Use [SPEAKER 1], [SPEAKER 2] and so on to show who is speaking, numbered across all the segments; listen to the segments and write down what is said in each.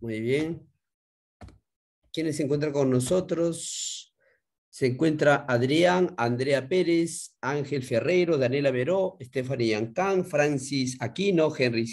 [SPEAKER 1] Muy bien. ¿Quiénes se encuentran con nosotros? Se encuentra Adrián, Andrea Pérez, Ángel Ferrero, Daniela Veró, Estefanía Yancán, Francis Aquino, Henry,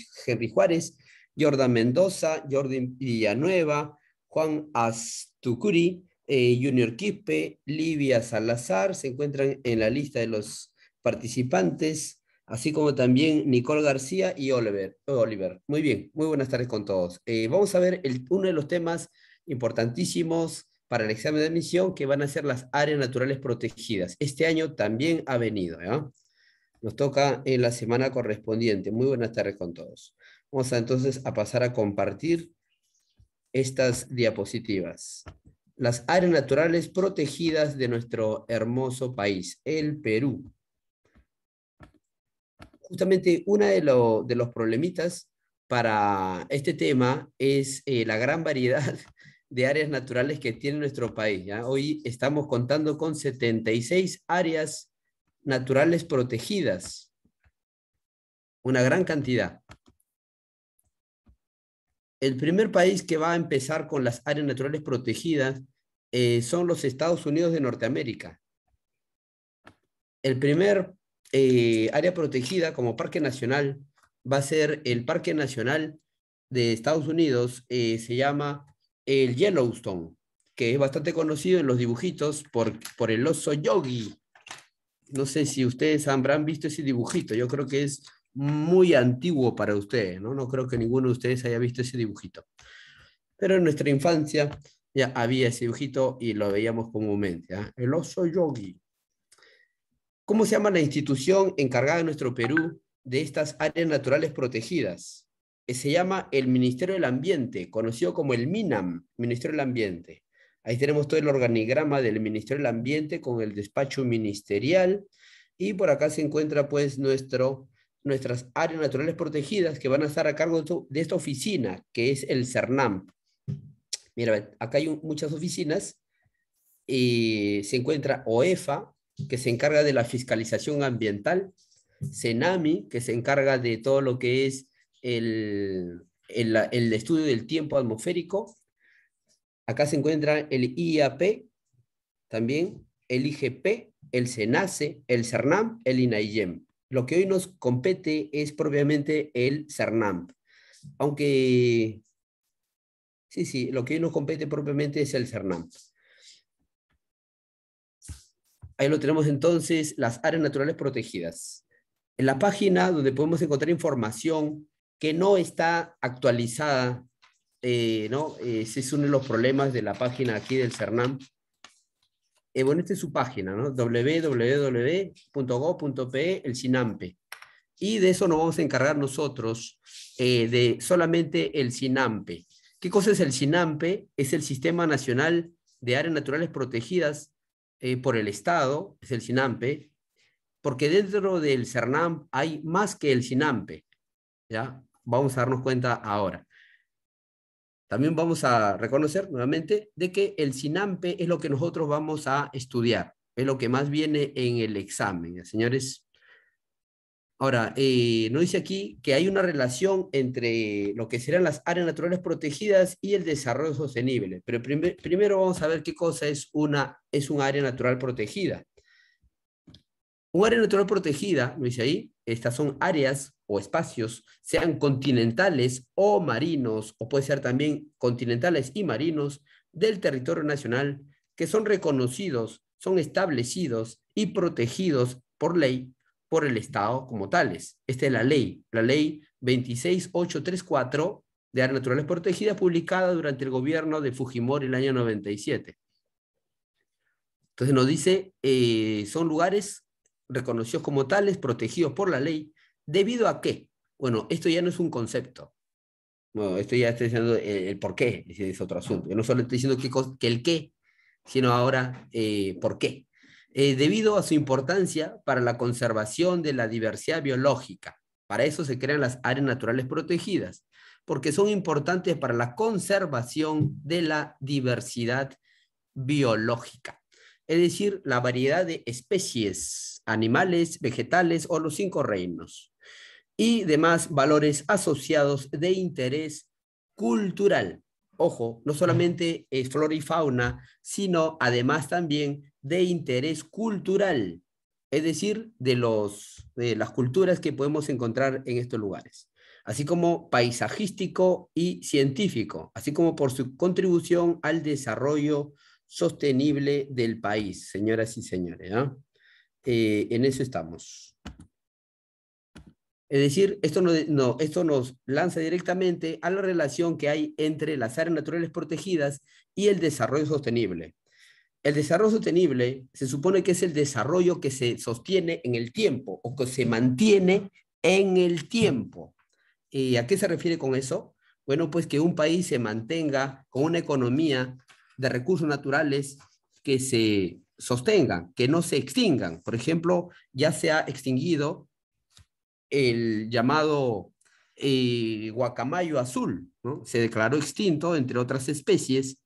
[SPEAKER 1] Juárez, Jordan Mendoza, Jordi Villanueva, Juan Astucuri, eh, Junior Quispe, Livia Salazar, se encuentran en la lista de los participantes así como también Nicole García y Oliver. Oliver. Muy bien, muy buenas tardes con todos. Eh, vamos a ver uno de los temas importantísimos para el examen de admisión, que van a ser las áreas naturales protegidas. Este año también ha venido, ¿ya? Nos toca en la semana correspondiente. Muy buenas tardes con todos. Vamos entonces a pasar a compartir estas diapositivas. Las áreas naturales protegidas de nuestro hermoso país, el Perú justamente uno de, los problemitas para este tema es eh, la gran variedad de áreas naturales que tiene nuestro país. Hoy estamos contando con 76 áreas naturales protegidas, una gran cantidad. El primer país que va a empezar con las áreas naturales protegidas eh, son los Estados Unidos de Norteamérica. El primer eh, área protegida como parque nacional va a ser el parque nacional de Estados Unidos, eh, se llama el Yellowstone, que es bastante conocido en los dibujitos por, por el oso yogi. No sé si ustedes habrán visto ese dibujito, yo creo que es muy antiguo para ustedes, ¿no? creo que ninguno de ustedes haya visto ese dibujito. Pero en nuestra infancia ya había ese dibujito y lo veíamos comúnmente, ¿ah? el oso yogi. ¿Cómo se llama la institución encargada en nuestro Perú de estas áreas naturales protegidas? Eh, se llama el Ministerio del Ambiente, conocido como el MINAM, Ministerio del Ambiente. Ahí tenemos todo el organigrama del Ministerio del Ambiente con el despacho ministerial y por acá se encuentra pues nuestro, nuestras áreas naturales protegidas que van a estar a cargo de esta oficina que es el CERNAM. Mira, acá hay muchas oficinas y eh, se encuentra OEFA, que se encarga de la fiscalización ambiental, CENAMI, que se encarga de todo lo que es el, estudio del tiempo atmosférico. Acá se encuentra el IAP, también el IGP, el SENACE, el CERNAM, el INAIEM. Lo que hoy nos compete es propiamente el CERNAM. Aunque, sí, sí, lo que hoy nos compete propiamente es el CERNAM. Ahí lo tenemos entonces, las áreas naturales protegidas. En la página donde podemos encontrar información que no está actualizada, eh, ¿no? Ese es uno de los problemas de la página aquí del CERNAM. Eh, bueno, esta es su página, ¿no? www.go.pe, el SINAMPE. Y de eso nos vamos a encargar nosotros, eh, de solamente el SINAMPE. ¿Qué cosa es el SINAMPE? Es el Sistema Nacional de Áreas Naturales Protegidas eh, por el Estado, es el SINAMPE, porque dentro del CERNAM hay más que el SINAMPE. ¿ya? Vamos a darnos cuenta ahora. También vamos a reconocer nuevamente de que el SINAMPE es lo que nosotros vamos a estudiar, es lo que más viene en el examen. Señores, Ahora, eh, nos dice aquí que hay una relación entre lo que serán las áreas naturales protegidas y el desarrollo sostenible. Pero primero vamos a ver qué cosa es, una, es un área natural protegida. Un área natural protegida, nos dice ahí, estas son áreas o espacios, sean continentales o marinos, o puede ser también continentales y marinos, del territorio nacional, que son reconocidos, son establecidos y protegidos por ley por el Estado como tales. Esta es la ley, la ley 26834 de áreas naturales protegidas, publicada durante el gobierno de Fujimori el año 97. Entonces nos dice, eh, son lugares reconocidos como tales, protegidos por la ley, debido a qué. Bueno, esto ya no es un concepto. esto ya está diciendo el, por qué, es otro asunto. Yo no solo estoy diciendo que, el qué, sino ahora eh, por qué. Eh, debido a su importancia para la conservación de la diversidad biológica. Para eso se crean las áreas naturales protegidas, porque son importantes para la conservación de la diversidad biológica, es decir, la variedad de especies, animales, vegetales o los cinco reinos, y demás valores asociados de interés cultural ojo, no solamente es eh, flora y fauna, sino además también de interés cultural, es decir, de, los, de las culturas que podemos encontrar en estos lugares, así como paisajístico y científico, así como por su contribución al desarrollo sostenible del país, señoras y señores. ¿ah? Eh, en eso estamos. Es decir, esto, no, esto nos lanza directamente a la relación que hay entre las áreas naturales protegidas y el desarrollo sostenible. El desarrollo sostenible se supone que es el desarrollo que se sostiene en el tiempo o que se mantiene en el tiempo. ¿Y a qué se refiere con eso? Bueno, pues que un país se mantenga con una economía de recursos naturales que se sostengan, que no se extingan. Por ejemplo, ya se ha extinguido el llamado eh, guacamayo azul, se declaró extinto, entre otras especies.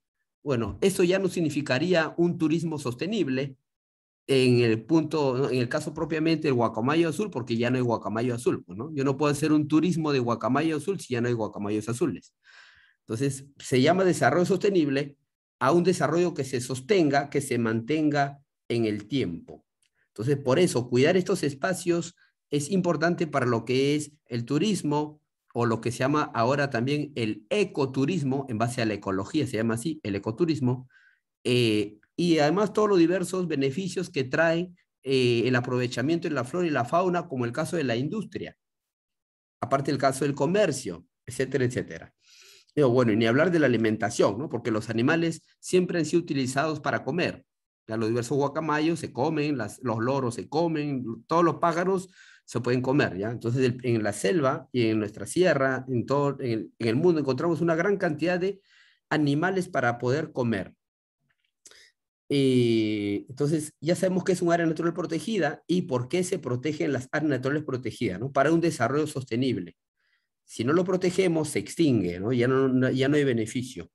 [SPEAKER 1] Bueno, eso ya no significaría un turismo sostenible en el punto, en el caso propiamente del guacamayo azul, porque ya no hay guacamayo azul, pues, ¿no? Yo no puedo hacer un turismo de guacamayo azul si ya no hay guacamayos azules. Entonces, se llama desarrollo sostenible a un desarrollo que se sostenga, que se mantenga en el tiempo. Entonces, por eso, cuidar estos espacios es importante para lo que es el turismo o lo que se llama ahora también el ecoturismo, en base a la ecología, se llama así, el ecoturismo, eh, y además todos los diversos beneficios que trae eh, el aprovechamiento de la flora y la fauna, como el caso de la industria, aparte el caso del comercio, etcétera, etcétera. Pero bueno, y ni hablar de la alimentación, porque los animales siempre han sido utilizados para comer. Ya los diversos guacamayos se comen, los loros se comen, todos los pájaros se pueden comer, ¿ya? Entonces, en la selva y en nuestra sierra, en todo en el, mundo, encontramos una gran cantidad de animales para poder comer. y eh, entonces, ya sabemos que es un área natural protegida y por qué se protegen las áreas naturales protegidas, ¿no? Para un desarrollo sostenible. Si no lo protegemos, se extingue, ¿no? Ya no, ya no hay beneficio.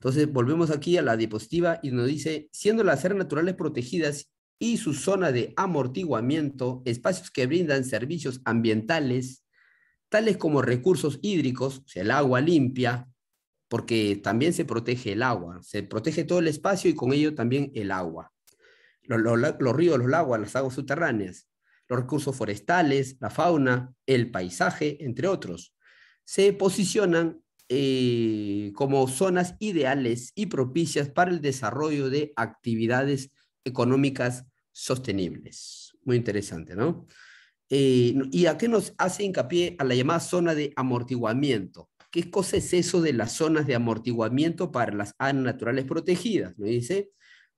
[SPEAKER 1] Entonces, volvemos aquí a la diapositiva y nos dice, siendo las áreas naturales protegidas y su zona de amortiguamiento, espacios que brindan servicios ambientales, tales como recursos hídricos, el agua limpia, porque también se protege el agua, se protege todo el espacio y con ello también el agua. Los, ríos, los lagos, las aguas subterráneas, los recursos forestales, la fauna, el paisaje, entre otros, se posicionan eh, como zonas ideales y propicias para el desarrollo de actividades económicas sostenibles. Muy interesante, eh, ¿no? ¿Y a qué nos hace hincapié a la llamada zona de amortiguamiento? ¿Qué cosa es eso de las zonas de amortiguamiento para las áreas naturales protegidas? Me dice,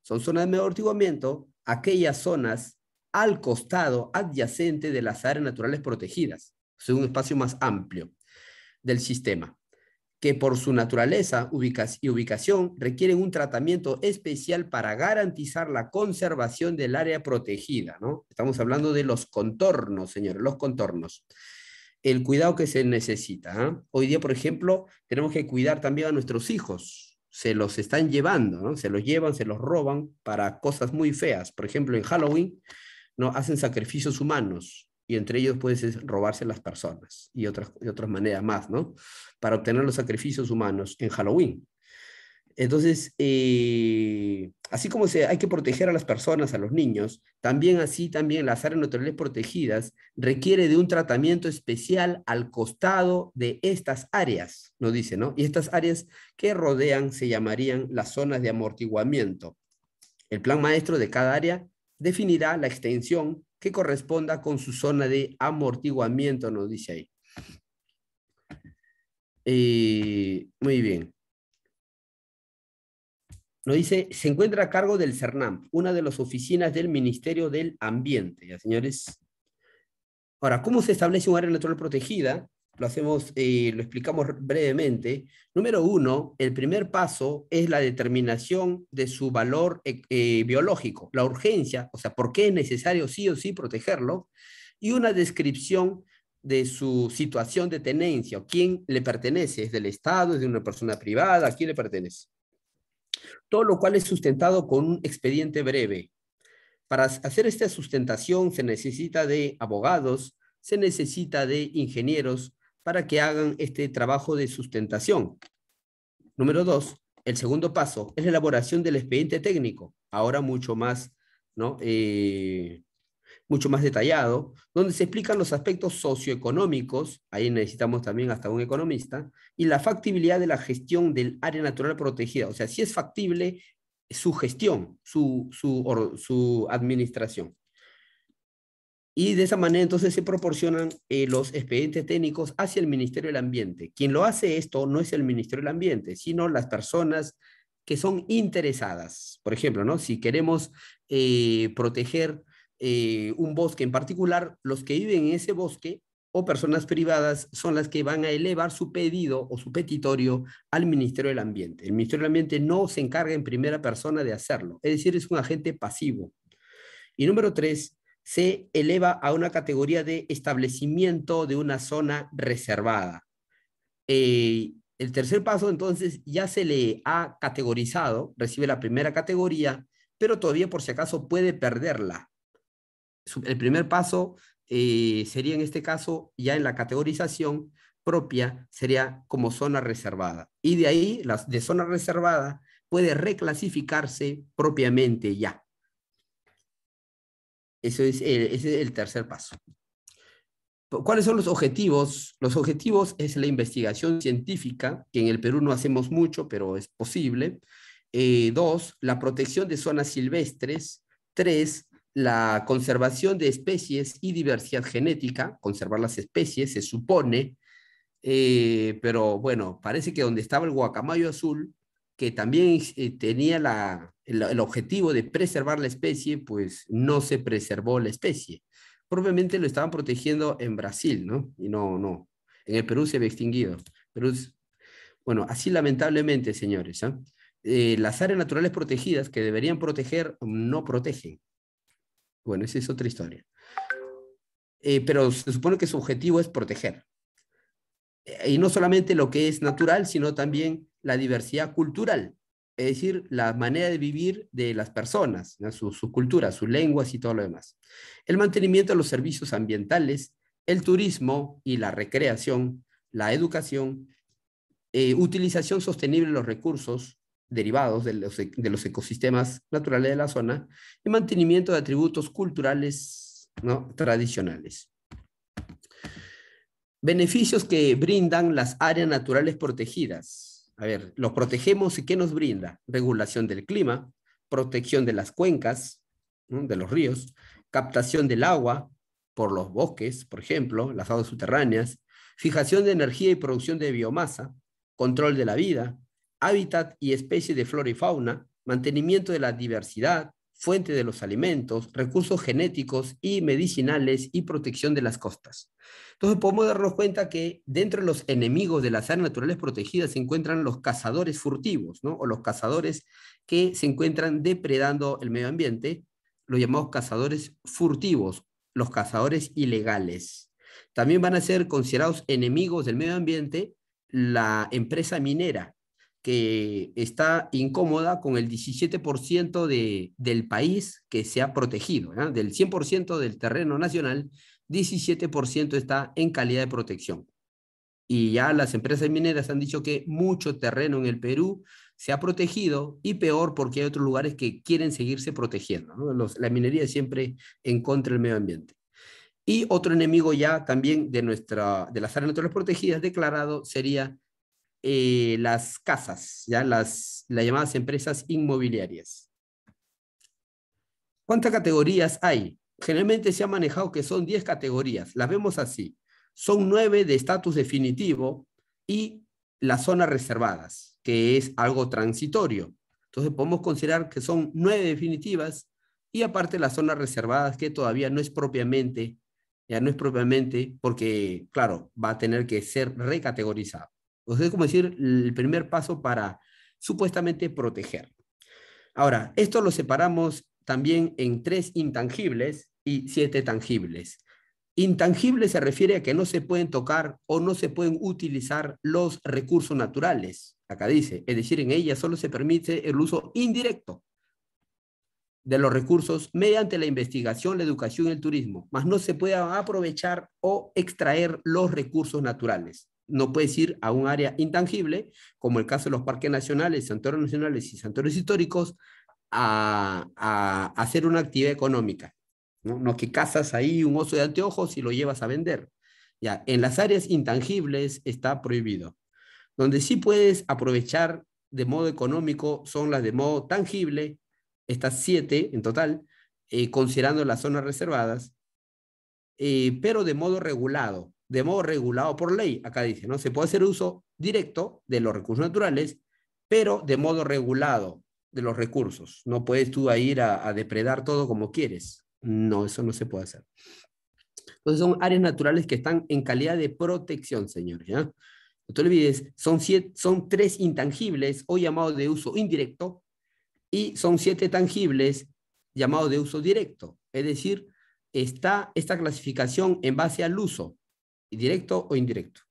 [SPEAKER 1] son zonas de amortiguamiento aquellas zonas al costado adyacente de las áreas naturales protegidas, Es un espacio más amplio del sistema que por su naturaleza y ubicación requieren un tratamiento especial para garantizar la conservación del área protegida. ¿no? Estamos hablando de los contornos, señores, los contornos. El cuidado que se necesita. ¿ah? Hoy día, por ejemplo, tenemos que cuidar también a nuestros hijos. Se los están llevando, se los llevan, se los roban para cosas muy feas. Por ejemplo, en Halloween, ¿no? hacen sacrificios humanos y entre ellos puede ser robarse las personas y otras, y otras maneras más, ¿no? Para obtener los sacrificios humanos en Halloween. Entonces, eh, así como se, hay que proteger a las personas, a los niños, también así, también las áreas naturales protegidas requiere de un tratamiento especial al costado de estas áreas, nos dice, ¿no? Y estas áreas que rodean se llamarían las zonas de amortiguamiento. El plan maestro de cada área definirá la extensión que corresponda con su zona de amortiguamiento, nos dice ahí. Eh, muy bien. Nos dice, se encuentra a cargo del CERNAM, una de las oficinas del Ministerio del Ambiente. Ya, señores. Ahora, ¿cómo se establece un área natural protegida? lo hacemos, eh, lo explicamos brevemente. Número uno, el primer paso es la determinación de su valor eh, eh, biológico, la urgencia, o sea, por qué es necesario sí o sí protegerlo, y una descripción de su situación de tenencia, quién le pertenece, es del Estado, es de una persona privada, a quién le pertenece. Todo lo cual es sustentado con un expediente breve. Para hacer esta sustentación se necesita de abogados, se necesita de ingenieros, para que hagan este trabajo de sustentación. Número dos, el segundo paso es la elaboración del expediente técnico, ahora mucho más, ¿no? Eh, mucho más detallado, donde se explican los aspectos socioeconómicos, ahí necesitamos también hasta un economista, y la factibilidad de la gestión del área natural protegida, o sea, si es factible su gestión, su administración. Y de esa manera entonces se proporcionan eh, los expedientes técnicos hacia el Ministerio del Ambiente. Quien lo hace esto no es el Ministerio del Ambiente, sino las personas que son interesadas. Por ejemplo, ¿no? si queremos eh, proteger eh, un bosque en particular, los que viven en ese bosque o personas privadas son las que van a elevar su pedido o su petitorio al Ministerio del Ambiente. El Ministerio del Ambiente no se encarga en primera persona de hacerlo, es decir, es un agente pasivo. Y número tres, se eleva a una categoría de establecimiento de una zona reservada. Eh, el tercer paso, entonces, ya se le ha categorizado, recibe la primera categoría, pero todavía por si acaso puede perderla. El primer paso eh, sería en este caso, ya en la categorización propia, sería como zona reservada. Y de ahí, las de zona reservada puede reclasificarse propiamente ya es el, eh, ese es el tercer paso. ¿Cuáles son los objetivos? Los objetivos es la investigación científica, que en el Perú no hacemos mucho, pero es posible. Eh, dos, la protección de zonas silvestres. Tres, la conservación de especies y diversidad genética. Conservar las especies, se supone. Eh, pero bueno, parece que donde estaba el guacamayo azul, que también tenía la, el, objetivo de preservar la especie, pues no se preservó la especie. Probablemente lo estaban protegiendo en Brasil, ¿no? Y no, no. En el Perú se había extinguido. pero Bueno, así lamentablemente, señores. ¿ah? Eh, las áreas naturales protegidas que deberían proteger no protegen. Bueno, esa es otra historia. Eh, pero se supone que su objetivo es proteger. Eh, y no solamente lo que es natural, sino también la diversidad cultural es decir, la manera de vivir de las personas, su cultura, sus lenguas y todo lo demás. El mantenimiento de los servicios ambientales, el turismo y la recreación, la educación, eh, utilización sostenible de los recursos derivados e, de los, ecosistemas naturales de la zona y mantenimiento de atributos culturales ¿no? tradicionales. Beneficios que brindan las áreas naturales protegidas a ver, los protegemos y ¿qué nos brinda? Regulación del clima, protección de las cuencas, de los ríos, captación del agua por los bosques, por ejemplo, las aguas subterráneas, fijación de energía y producción de biomasa, control de la vida, hábitat y especie de flora y fauna, mantenimiento de la diversidad, fuente de los alimentos, recursos genéticos y medicinales y protección de las costas. Entonces podemos darnos cuenta que dentro de los enemigos de las áreas naturales protegidas se encuentran los cazadores furtivos, ¿no? o los cazadores que se encuentran depredando el medio ambiente, los llamados cazadores furtivos, los cazadores ilegales. También van a ser considerados enemigos del medio ambiente la empresa minera, que está incómoda con el 17% del país que se ha protegido, del 100% del terreno nacional, 17% está en calidad de protección. Y ya las empresas mineras han dicho que mucho terreno en el Perú se ha protegido y peor porque hay otros lugares que quieren seguirse protegiendo. la minería siempre en contra del medio ambiente. Y otro enemigo ya también de, nuestra, de las áreas naturales protegidas declarado sería eh, las casas, ya las, las llamadas empresas inmobiliarias. ¿Cuántas categorías hay? Generalmente se ha manejado que son 10 categorías, las vemos así. Son 9 de estatus definitivo y las zonas reservadas, que es algo transitorio. Entonces podemos considerar que son 9 definitivas y aparte las zonas reservadas que todavía no es propiamente, ya no es propiamente porque, claro, va a tener que ser recategorizado. O es como decir, el primer paso para supuestamente proteger. Ahora, esto lo separamos también en tres intangibles y siete tangibles. Intangible se refiere a que no se pueden tocar o no se pueden utilizar los recursos naturales, acá dice, es decir, en ella solo se permite el uso indirecto de los recursos mediante la investigación, la educación y el turismo, mas no se puede aprovechar o extraer los recursos naturales no puedes ir a un área intangible, como el caso de los parques nacionales, santuarios nacionales y santuarios históricos, a, hacer una actividad económica. ¿no? que cazas ahí un oso de anteojos y lo llevas a vender. Ya, en las áreas intangibles está prohibido. Donde sí puedes aprovechar de modo económico son las de modo tangible, estas siete en total, eh, considerando las zonas reservadas, eh, pero de modo regulado, de modo regulado por ley. Acá dice, ¿no? Se puede hacer uso directo de los recursos naturales, pero de modo regulado de los recursos. No puedes tú ir a, depredar todo como quieres. No, eso no se puede hacer. Entonces son áreas naturales que están en calidad de protección, señores. ¿ya? No te olvides, son, siete, son tres intangibles o llamados de uso indirecto y son siete tangibles llamados de uso directo. Es decir, está esta clasificación en base al uso directo o indirecto.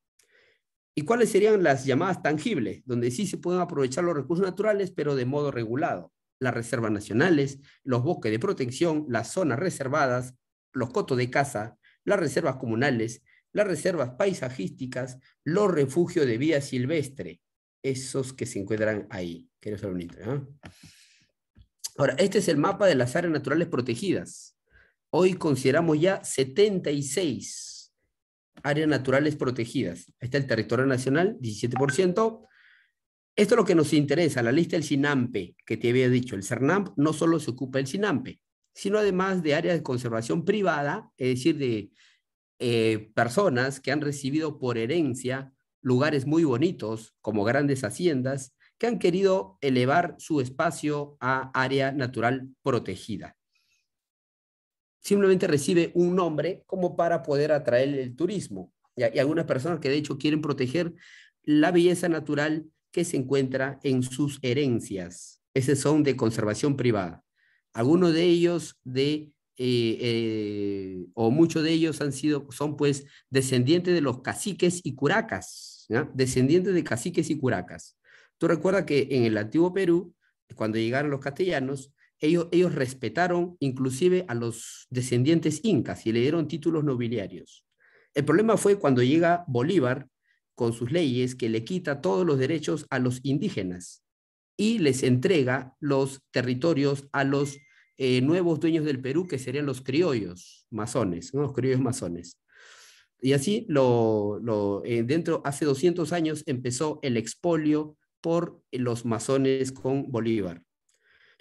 [SPEAKER 1] ¿Y cuáles serían las llamadas tangibles, donde sí se pueden aprovechar los recursos naturales, pero de modo regulado? Las reservas nacionales, los bosques de protección, las zonas reservadas, los cotos de caza, las reservas comunales, las reservas paisajísticas, los refugios de vida silvestre, esos que se encuentran ahí, ¿eh? Ahora, este es el mapa de las áreas naturales protegidas. Hoy consideramos ya 76 áreas naturales protegidas. Ahí está el territorio nacional, 17%. Esto es lo que nos interesa, la lista del SINAMPE, que te había dicho. El CERNAMP no solo se ocupa del SINAMPE, sino además de áreas de conservación privada, es decir, de eh, personas que han recibido por herencia lugares muy bonitos, como grandes haciendas, que han querido elevar su espacio a área natural protegida simplemente recibe un nombre como para poder atraer el turismo. Y hay algunas personas que de hecho quieren proteger la belleza natural que se encuentra en sus herencias. Esos son de conservación privada. Algunos de ellos de eh, eh, o muchos de ellos han sido, son pues descendientes de los caciques y curacas, descendientes de caciques y curacas. Tú recuerdas que en el antiguo Perú, cuando llegaron los castellanos, ellos, respetaron inclusive a los descendientes incas y le dieron títulos nobiliarios. El problema fue cuando llega Bolívar con sus leyes que le quita todos los derechos a los indígenas y les entrega los territorios a los eh, nuevos dueños del Perú, que serían los criollos masones, los criollos masones. Y así, eh, dentro, hace 200 años empezó el expolio por los masones con Bolívar.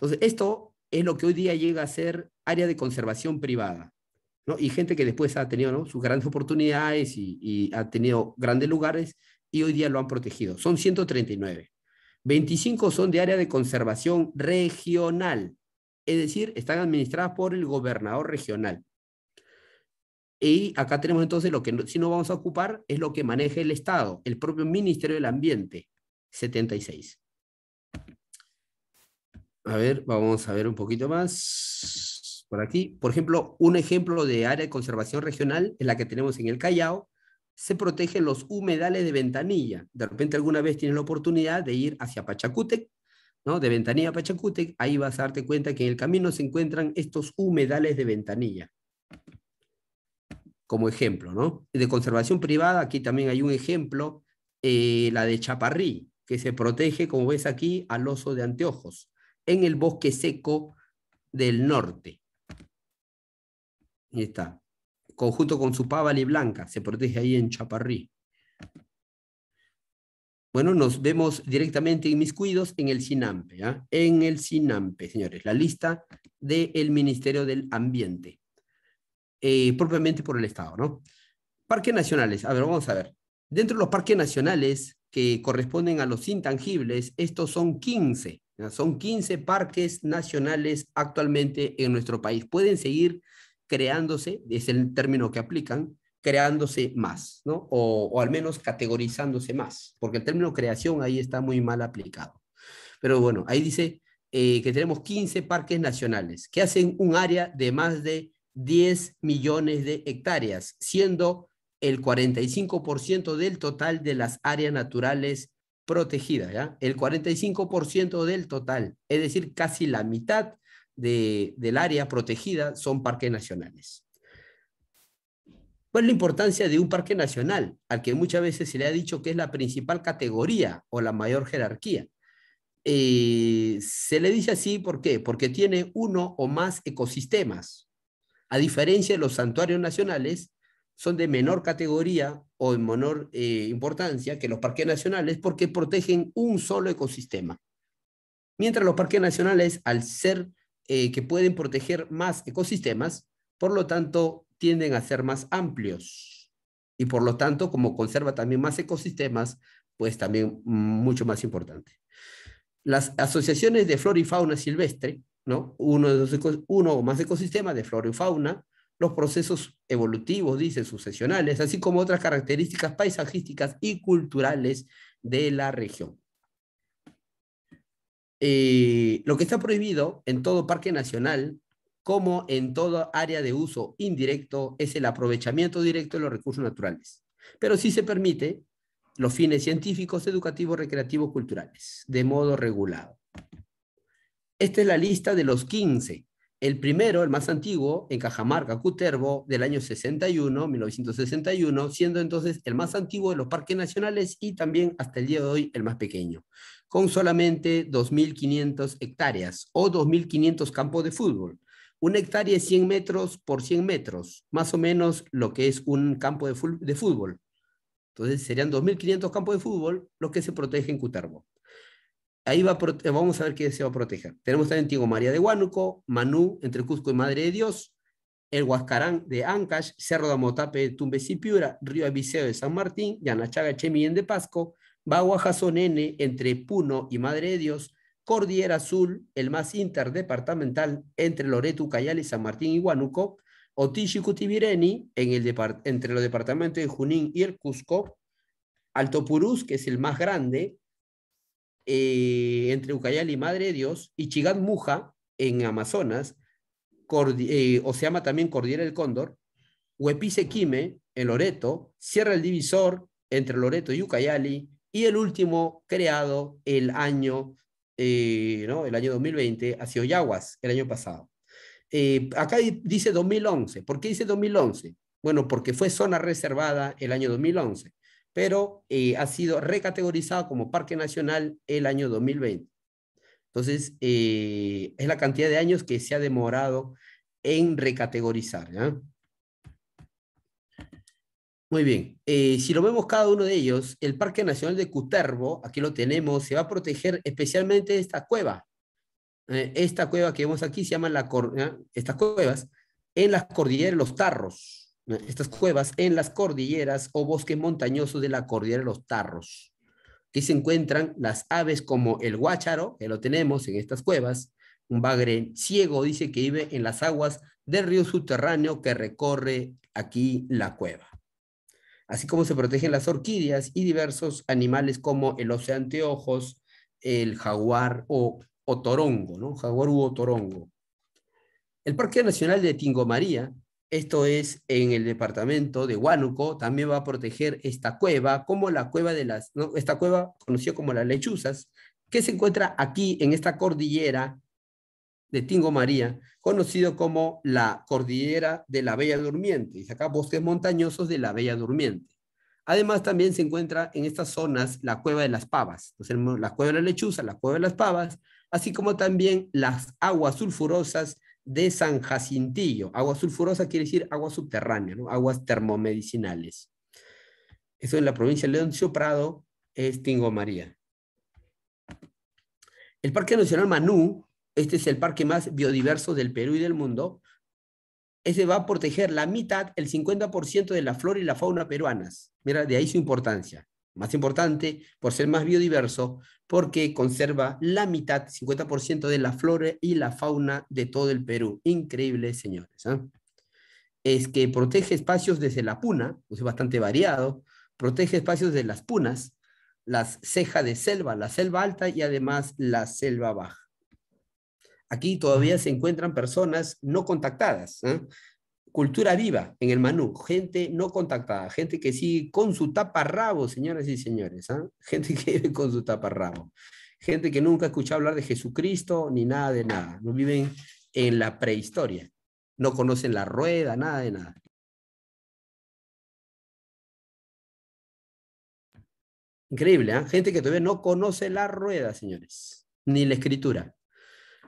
[SPEAKER 1] Entonces, esto es lo que hoy día llega a ser área de conservación privada. Y gente que después ha tenido sus grandes oportunidades y, ha tenido grandes lugares y hoy día lo han protegido. Son 139. 25 son de área de conservación regional, es decir, están administradas por el gobernador regional. Y acá tenemos entonces lo que si no vamos a ocupar es lo que maneja el Estado, el propio Ministerio del Ambiente, 76. A ver, vamos a ver un poquito más por aquí. Por ejemplo, un ejemplo de área de conservación regional es la que tenemos en el Callao. Se protegen los humedales de Ventanilla. De repente alguna vez tienes la oportunidad de ir hacia Pachacútec, ¿no? De Ventanilla a Pachacútec, ahí vas a darte cuenta que en el camino se encuentran estos humedales de Ventanilla. Como ejemplo, ¿no? De conservación privada, aquí también hay un ejemplo, eh, la de Chaparrí, que se protege, como ves aquí, al oso de anteojos en el bosque seco del norte. Ahí está. Conjunto con su pava y blanca. Se protege ahí en Chaparrí. Bueno, nos vemos directamente en cuidos en el SINAMPE. ¿ah? En el SINAMPE, señores. La lista del Ministerio del Ambiente. Eh, propiamente por el Estado, ¿no? Parques nacionales. A ver, vamos a ver. Dentro de los parques nacionales que corresponden a los intangibles, estos son 15. Son 15 parques nacionales actualmente en nuestro país. Pueden seguir creándose, es el término que aplican, creándose más, ¿no? O, al menos categorizándose más, porque el término creación ahí está muy mal aplicado. Pero bueno, ahí dice eh, que tenemos 15 parques nacionales que hacen un área de más de 10 millones de hectáreas, siendo el 45% del total de las áreas naturales protegida, ¿ya? El 45% del total, es decir, casi la mitad del área protegida son parques nacionales. ¿Cuál es la importancia de un parque nacional, al que muchas veces se le ha dicho que es la principal categoría o la mayor jerarquía? Eh, se le dice así, ¿por qué? Porque tiene uno o más ecosistemas. A diferencia de los santuarios nacionales, son de menor categoría o de menor eh, importancia que los parques nacionales porque protegen un solo ecosistema. Mientras los parques nacionales, al ser eh, que pueden proteger más ecosistemas, por lo tanto, tienden a ser más amplios. Y por lo tanto, como conserva también más ecosistemas, pues también mm, mucho más importante. Las asociaciones de flora y fauna silvestre, ¿no? uno o más ecosistemas de flora y fauna, los procesos evolutivos, dice, sucesionales, así como otras características paisajísticas y culturales de la región. Eh, lo que está prohibido en todo parque nacional, como en toda área de uso indirecto, es el aprovechamiento directo de los recursos naturales. Pero sí se permite los fines científicos, educativos, recreativos, culturales, de modo regulado. Esta es la lista de los 15 el primero, el más antiguo, en Cajamarca, Cuterbo, del año 61, 1961, siendo entonces el más antiguo de los parques nacionales y también hasta el día de hoy el más pequeño, con solamente 2.500 hectáreas o 2.500 campos de fútbol. Una hectárea es 100 metros por 100 metros, más o menos lo que es un campo de fútbol. Entonces serían 2.500 campos de fútbol los que se protegen en Cutervo ahí eh, vamos a ver qué se va a proteger. Tenemos también Tigo María de Huánuco, Manú, entre Cusco y Madre de Dios, el Huascarán de Ancash, Cerro de Amotape de Tumbes y Piura, Río Abiseo de San Martín, Yanachaga, Chemillén de Pasco, n entre Puno y Madre de Dios, Cordillera Azul, el más interdepartamental entre Loreto, Cayali, y San Martín y Huánuco, Otichi Cutibireni, en el entre los departamentos de Junín y el Cusco, Alto Purús, que es el más grande, eh, entre Ucayali, y Madre de Dios, y Chigat Muja, en Amazonas, eh, o se llama también Cordillera del Cóndor, Quime, en Loreto, cierra el divisor entre Loreto y Ucayali, y el último creado el año, eh, ¿no? el año 2020, hacia Oyaguas, el año pasado. acá dice 2011. ¿Por qué dice 2011? Bueno, porque fue zona reservada el año 2011 pero eh, ha sido recategorizado como Parque Nacional el año 2020. Entonces, eh, es la cantidad de años que se ha demorado en recategorizar. Muy bien, eh, si lo vemos cada uno de ellos, el Parque Nacional de Cutervo, aquí lo tenemos, se va a proteger especialmente esta cueva. esta cueva que vemos aquí se llama la, estas cuevas en las cordilleras de los Tarros estas cuevas en las cordilleras o bosque montañoso de la cordillera de los Tarros. Aquí se encuentran las aves como el guácharo, que lo tenemos en estas cuevas, un bagre ciego dice que vive en las aguas del río subterráneo que recorre aquí la cueva. Así como se protegen las orquídeas y diversos animales como el oso anteojos, el jaguar o otorongo, ¿no? Jaguar u otorongo. El Parque Nacional de Tingo María esto es en el departamento de Huánuco. También va a proteger esta cueva, como la cueva de las, esta cueva conocida como las lechuzas, que se encuentra aquí en esta cordillera de Tingo María, conocido como la cordillera de la Bella Durmiente. Y acá bosques montañosos de la Bella Durmiente. Además, también se encuentra en estas zonas la cueva de las pavas. Entonces, la cueva de las lechuzas, la cueva de las pavas, así como también las aguas sulfurosas de San Jacintillo. Agua sulfurosa quiere decir agua subterránea, aguas termomedicinales. Eso en la provincia de Leoncio Prado es Tingo María. El Parque Nacional Manú, este es el parque más biodiverso del Perú y del mundo, ese va a proteger la mitad, el 50% de la flora y la fauna peruanas. Mira, de ahí su importancia más importante, por ser más biodiverso, porque conserva la mitad, 50% de la flora y la fauna de todo el Perú. Increíble, señores. ¿ah? Es que protege espacios desde la puna, es bastante variado, protege espacios de las punas, las cejas de selva, la selva alta y además la selva baja. Aquí todavía se encuentran personas no contactadas, ¿eh? cultura viva en el Manú, gente no contactada, gente que sigue con su taparrabo, señoras y señores, ¿ah? gente que vive con su taparrabo, gente que nunca ha escuchado hablar de Jesucristo ni nada de nada, no viven en la prehistoria, no conocen la rueda, nada de nada. Increíble, ¿ah? gente que todavía no conoce la rueda, señores, ni la escritura.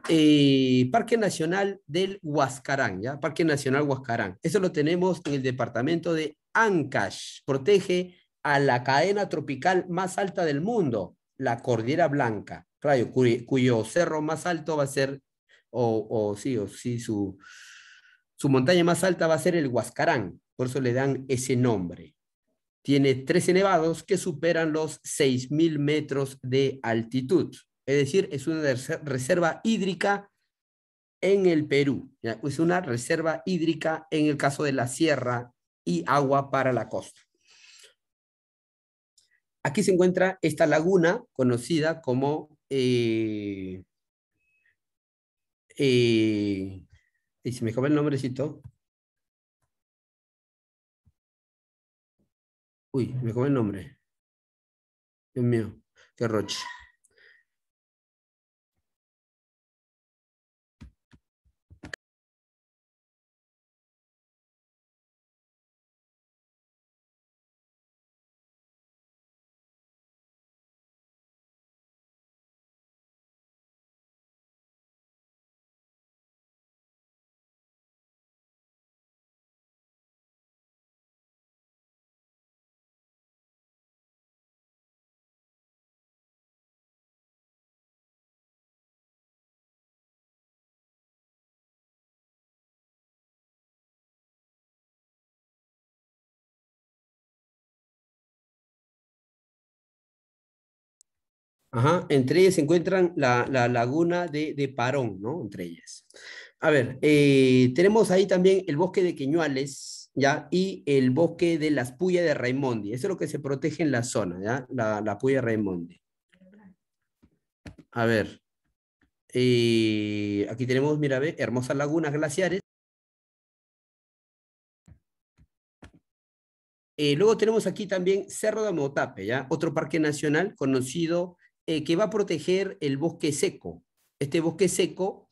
[SPEAKER 1] Eh, Parque Nacional del Huascarán, ¿ya? Parque Nacional Huascarán. Eso lo tenemos en el departamento de Ancash. Protege a la cadena tropical más alta del mundo, la Cordillera Blanca, cuyo, cerro más alto va a ser, o, sí, o sí, su, montaña más alta va a ser el Huascarán, por eso le dan ese nombre. Tiene tres nevados que superan los 6.000 metros de altitud es decir, es una reserva hídrica en el Perú. Es una reserva hídrica en el caso de la sierra y agua para la costa. Aquí se encuentra esta laguna conocida como y eh, eh, me come el nombrecito. Uy, me come el nombre. Dios mío, qué roche. Ajá, entre ellas se encuentran la, laguna de, Parón, ¿no? Entre ellas. A ver, eh, tenemos ahí también el bosque de Queñuales, ¿ya? Y el bosque de las Puyas de Raimondi. Eso es lo que se protege en la zona, ¿ya? La, la Puya de Raimondi. A ver, eh, aquí tenemos, mira, ve, hermosas lagunas glaciares. Eh, luego tenemos aquí también Cerro de Motape, ¿ya? Otro parque nacional conocido eh, que va a proteger el bosque seco. Este bosque seco,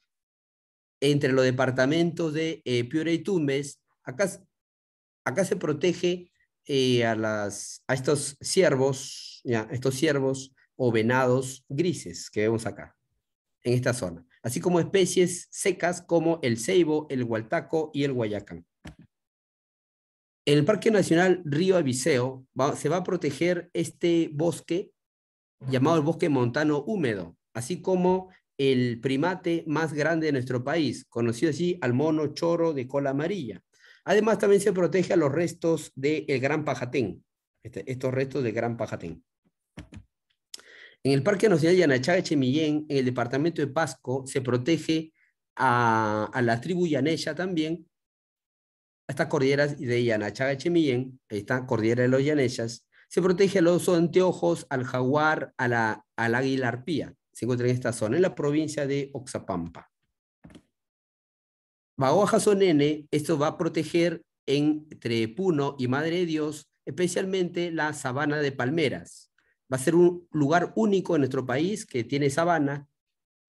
[SPEAKER 1] entre los departamentos de eh, Piura y Tumbes, acá, acá se protege eh, a, las, a estos ciervos, ya, estos ciervos o venados grises que vemos acá, en esta zona, así como especies secas como el ceibo, el gualtaco y el guayacán. En el Parque Nacional Río Abiseo se va a proteger este bosque llamado el bosque montano húmedo, así como el primate más grande de nuestro país, conocido así al mono choro de cola amarilla. Además, también se protege a los restos del gran pajatén, este, estos restos del gran pajatén. En el Parque Nacional Yanachaga Chemillén, en el departamento de Pasco, se protege a, la tribu Yanesha también, estas cordilleras de Yanachaga Chemillén, esta cordillera de los Yaneshas, se protege a oso anteojos, al jaguar, a al águila arpía. Se encuentra en esta zona, en la provincia de Oxapampa. Bagoja Sonene, esto va a proteger entre Puno y Madre de Dios, especialmente la sabana de palmeras. Va a ser un lugar único en nuestro país que tiene sabana,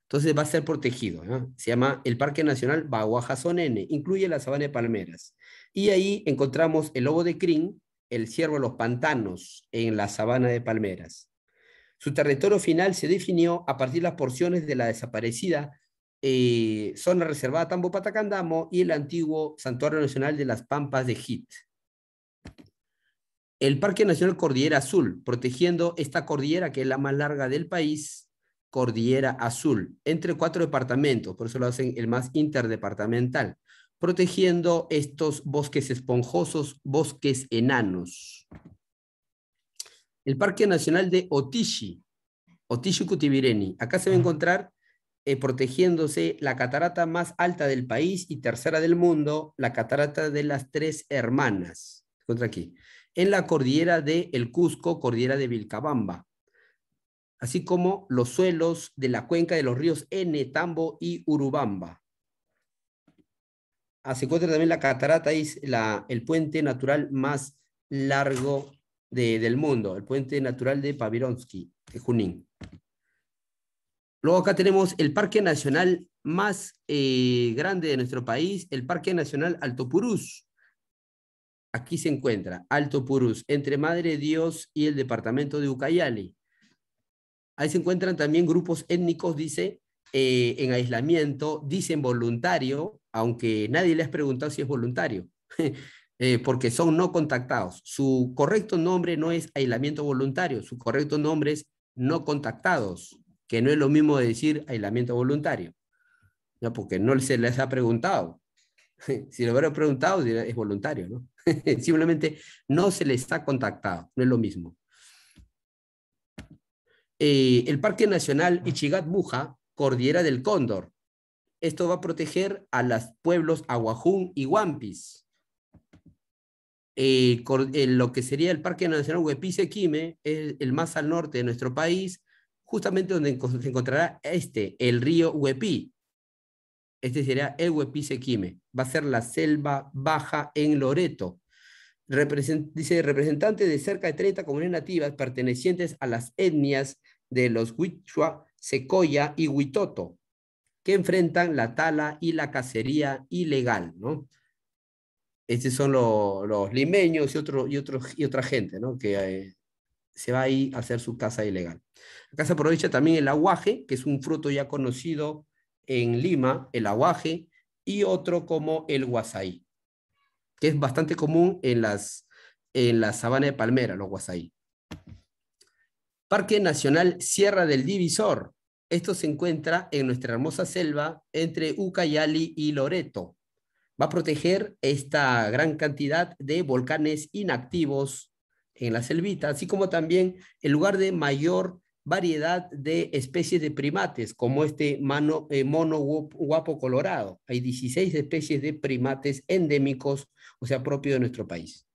[SPEAKER 1] entonces va a ser protegido. Se llama el Parque Nacional Baguaja Sonene, incluye la sabana de palmeras. Y ahí encontramos el lobo de crin, el ciervo de los pantanos en la sabana de palmeras. Su territorio final se definió a partir de las porciones de la desaparecida eh, zona reservada Tambo Patacandamo y el antiguo Santuario Nacional de las Pampas de Hit. El Parque Nacional Cordillera Azul, protegiendo esta cordillera que es la más larga del país, Cordillera Azul, entre cuatro departamentos, por eso lo hacen el más interdepartamental protegiendo estos bosques esponjosos, bosques enanos. El Parque Nacional de Otishi, Otishi Kutibireni. Acá se va a encontrar eh, protegiéndose la catarata más alta del país y tercera del mundo, la catarata de las Tres Hermanas. aquí. En la cordillera de El Cusco, cordillera de Vilcabamba. Así como los suelos de la cuenca de los ríos N, Tambo y Urubamba se encuentra también la catarata, es la, el puente natural más largo del mundo, el puente natural de Pavironsky, de Junín. Luego acá tenemos el parque nacional más eh, grande de nuestro país, el Parque Nacional Alto Purús. Aquí se encuentra Alto Purús, entre Madre Dios y el departamento de Ucayali. Ahí se encuentran también grupos étnicos, dice, eh, en aislamiento, dicen voluntario, aunque nadie les ha preguntado si es voluntario, eh, porque son no contactados. Su correcto nombre no es aislamiento voluntario, su correcto nombre es no contactados, que no es lo mismo de decir aislamiento voluntario, porque no se les ha preguntado. si lo hubieran preguntado, es voluntario, ¿no? Simplemente no se les ha contactado, no es lo mismo. Eh, el Parque Nacional ichigat Buja, Cordillera del Cóndor, esto va a proteger a los pueblos Aguajún y Huampis. Eh, eh, lo que sería el Parque Nacional Huepisequime es el más al norte de nuestro país, justamente donde se encontrará este, el río Huepi. Este sería el Quime. Va a ser la selva baja en Loreto. dice, representante de cerca de 30 comunidades nativas pertenecientes a las etnias de los Huichua, Secoya y Huitoto que enfrentan la tala y la cacería ilegal, ¿no? Estos son los limeños y, y, otra gente, ¿no? Que eh, se va ahí a hacer su casa ilegal. La casa aprovecha también el aguaje, que es un fruto ya conocido en Lima, el aguaje, y otro como el guasaí, que es bastante común en, las, en la sabana de palmera, los guasaí. Parque Nacional Sierra del Divisor, esto se encuentra en nuestra hermosa selva entre Ucayali y Loreto. Va a proteger esta gran cantidad de volcanes inactivos en la selvita, así como también el lugar de mayor variedad de especies de primates, como este eh, mono guapo colorado. Hay 16 especies de primates endémicos, o sea, propio de nuestro país.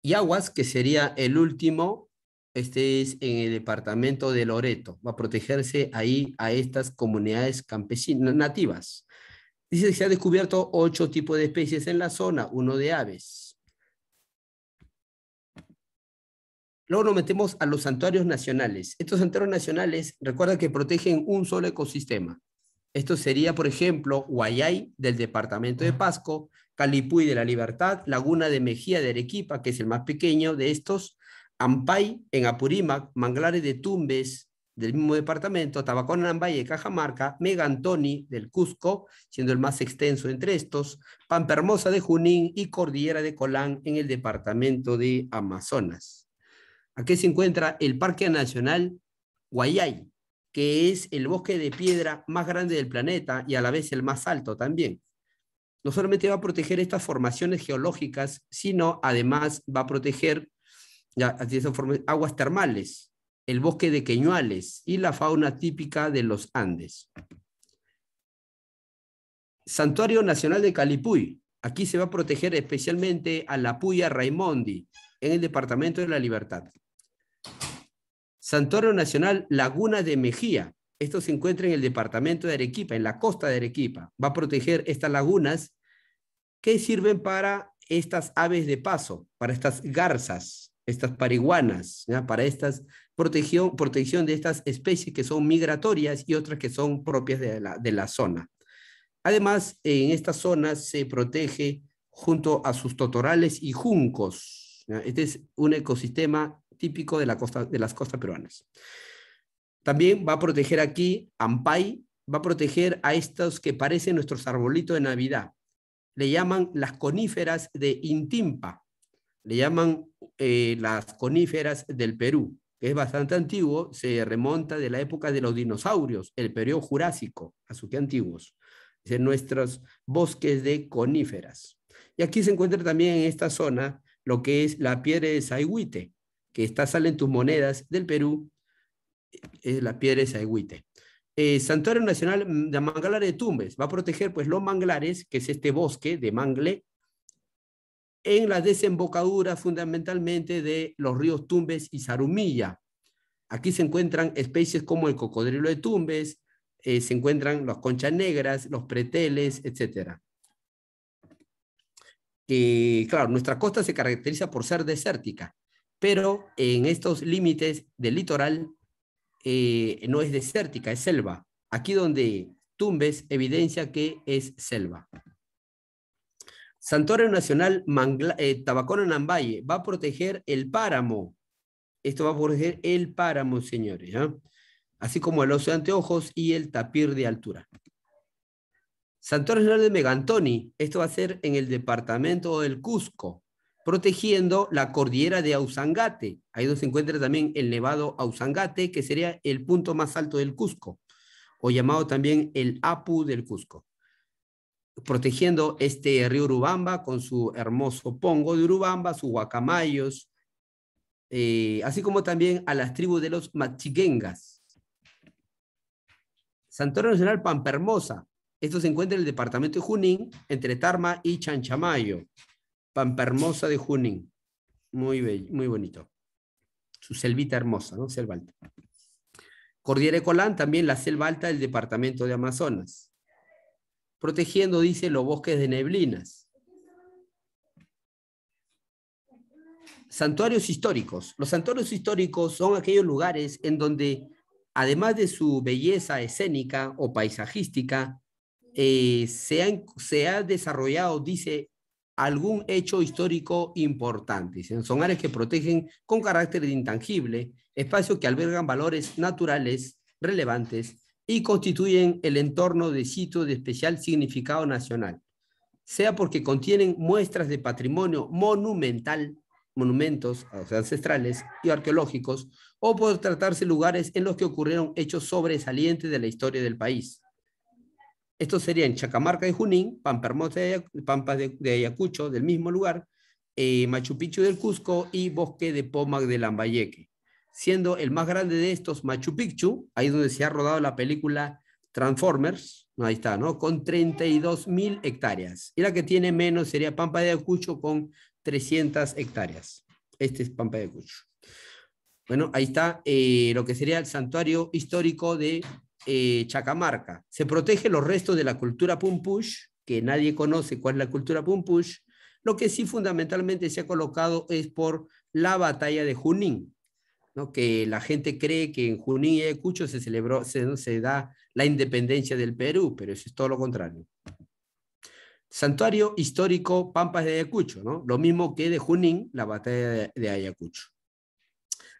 [SPEAKER 1] Y aguas, que sería el último este es en el departamento de Loreto, va a protegerse ahí a estas comunidades campesinas nativas. Dice que se han descubierto ocho tipos de especies en la zona, uno de aves. Luego nos metemos a los santuarios nacionales. Estos santuarios nacionales, recuerda que protegen un solo ecosistema. Esto sería, por ejemplo, Guayay del departamento de Pasco, Calipuy de la Libertad, Laguna de Mejía de Arequipa, que es el más pequeño de estos, Ampay en Apurímac, Manglares de Tumbes del mismo departamento, Tabaconambay de Cajamarca, Megantoni del Cusco, siendo el más extenso entre estos, Pampermosa de Junín y Cordillera de Colán en el departamento de Amazonas. Aquí se encuentra el Parque Nacional Guayay, que es el bosque de piedra más grande del planeta y a la vez el más alto también. No solamente va a proteger estas formaciones geológicas, sino además va a proteger aguas termales, el bosque de queñuales y la fauna típica de los Andes. Santuario Nacional de Calipuy. Aquí se va a proteger especialmente a la Puya Raimondi en el Departamento de la Libertad. Santuario Nacional Laguna de Mejía. Esto se encuentra en el departamento de Arequipa, en la costa de Arequipa. Va a proteger estas lagunas que sirven para estas aves de paso, para estas garzas, estas pariguanas, para estas protección, protección de estas especies que son migratorias y otras que son propias de la, zona. Además, en estas zonas se protege junto a sus totorales y juncos. Este es un ecosistema típico de, la costa, de las costas peruanas. También va a proteger aquí Ampay, va a proteger a estos que parecen nuestros arbolitos de Navidad. Le llaman las coníferas de Intimpa le llaman eh, las coníferas del Perú, que es bastante antiguo, se remonta de la época de los dinosaurios, el periodo jurásico, así que antiguos, de nuestros bosques de coníferas. Y aquí se encuentra también en esta zona lo que es la piedra de Saigüite, que está salen tus monedas del Perú, es la piedra de Saigüite. Eh, Santuario Nacional de Manglares de Tumbes va a proteger pues los manglares, que es este bosque de mangle en la desembocadura, fundamentalmente de los ríos Tumbes y Zarumilla. Aquí se encuentran especies como el cocodrilo de Tumbes, eh, se encuentran las conchas negras, los preteles, etc. y claro, nuestra costa se caracteriza por ser desértica, pero en estos límites del litoral eh, no es desértica, es selva. Aquí donde Tumbes evidencia que es selva. Santuario Nacional eh, Tabacón en va a proteger el páramo. Esto va a proteger el páramo, señores. Así como el oso de anteojos y el tapir de altura. Santuario Nacional de Megantoni. Esto va a ser en el departamento del Cusco, protegiendo la cordillera de Ausangate. Ahí donde se encuentra también el nevado Ausangate, que sería el punto más alto del Cusco, o llamado también el Apu del Cusco protegiendo este río Urubamba con su hermoso pongo de Urubamba, sus guacamayos, eh, así como también a las tribus de los machiguengas. Santuario Nacional Pampermosa. Esto se encuentra en el departamento de Junín, entre Tarma y Chanchamayo. Pampermosa de Junín. Muy bello, muy bonito. Su selvita hermosa, ¿no? Selva alta. Cordillera Colán, también la selva alta del departamento de Amazonas protegiendo, dice, los bosques de neblinas. Santuarios históricos. Los santuarios históricos son aquellos lugares en donde, además de su belleza escénica o paisajística, eh, se ha desarrollado, dice, algún hecho histórico importante. Son áreas que protegen con carácter intangible espacios que albergan valores naturales relevantes y constituyen el entorno de sitio de especial significado nacional, sea porque contienen muestras de patrimonio monumental, monumentos ancestrales y arqueológicos, o por tratarse lugares en los que ocurrieron hechos sobresalientes de la historia del país. Estos serían Chacamarca y Junín, Pampermosa de, de, Ayacucho, del mismo lugar, eh, Machu Picchu del Cusco y Bosque de Pomac de Lambayeque siendo el más grande de estos Machu Picchu, ahí donde se ha rodado la película Transformers, ahí está, ¿no? Con 32.000 hectáreas. Y la que tiene menos sería Pampa de Acucho con 300 hectáreas. Este es Pampa de Acucho. Bueno, ahí está eh, lo que sería el santuario histórico de eh, Chacamarca. Se protege los restos de la cultura Pumpush, que nadie conoce cuál es la cultura Pumpush. Lo que sí fundamentalmente se ha colocado es por la batalla de Junín, que la gente cree que en Junín y Ayacucho se celebró, se, da la independencia del Perú, pero eso es todo lo contrario. Santuario histórico Pampas de Ayacucho, ¿no? Lo mismo que de Junín, la batalla de, Ayacucho.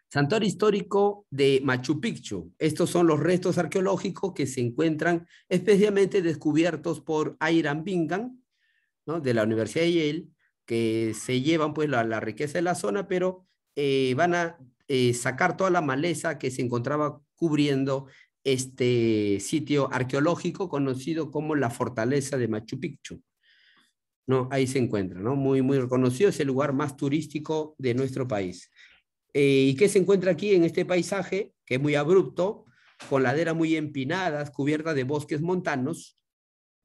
[SPEAKER 1] Santuario histórico de Machu Picchu. Estos son los restos arqueológicos que se encuentran especialmente descubiertos por Airan Bingham, ¿no? De la Universidad de Yale, que se llevan pues la, la riqueza de la zona, pero eh, van a eh, sacar toda la maleza que se encontraba cubriendo este sitio arqueológico conocido como la fortaleza de Machu Picchu. No, ahí se encuentra, ¿no? Muy, muy reconocido, es el lugar más turístico de nuestro país. Eh, ¿Y qué se encuentra aquí en este paisaje, que es muy abrupto, con laderas muy empinadas, cubierta de bosques montanos,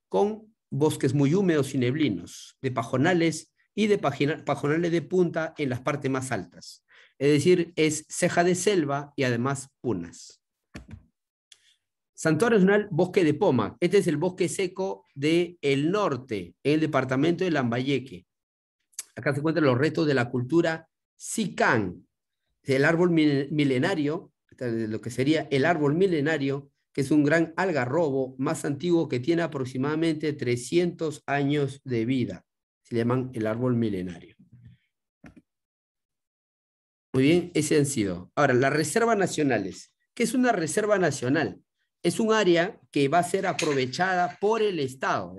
[SPEAKER 1] con bosques muy húmedos y neblinos, de pajonales y de pajonales de punta en las partes más altas. Es decir, es ceja de selva y además punas. Santuario Nacional Bosque de Poma. Este es el bosque seco del el norte, en el departamento de Lambayeque. Acá se encuentran los restos de la cultura Sicán, del árbol milenario, lo que sería el árbol milenario, que es un gran algarrobo más antiguo que tiene aproximadamente 300 años de vida. Se llaman el árbol milenario. Muy bien, ese han sido. Ahora, las reservas nacionales. ¿Qué es una reserva nacional? Es un área que va a ser aprovechada por el Estado.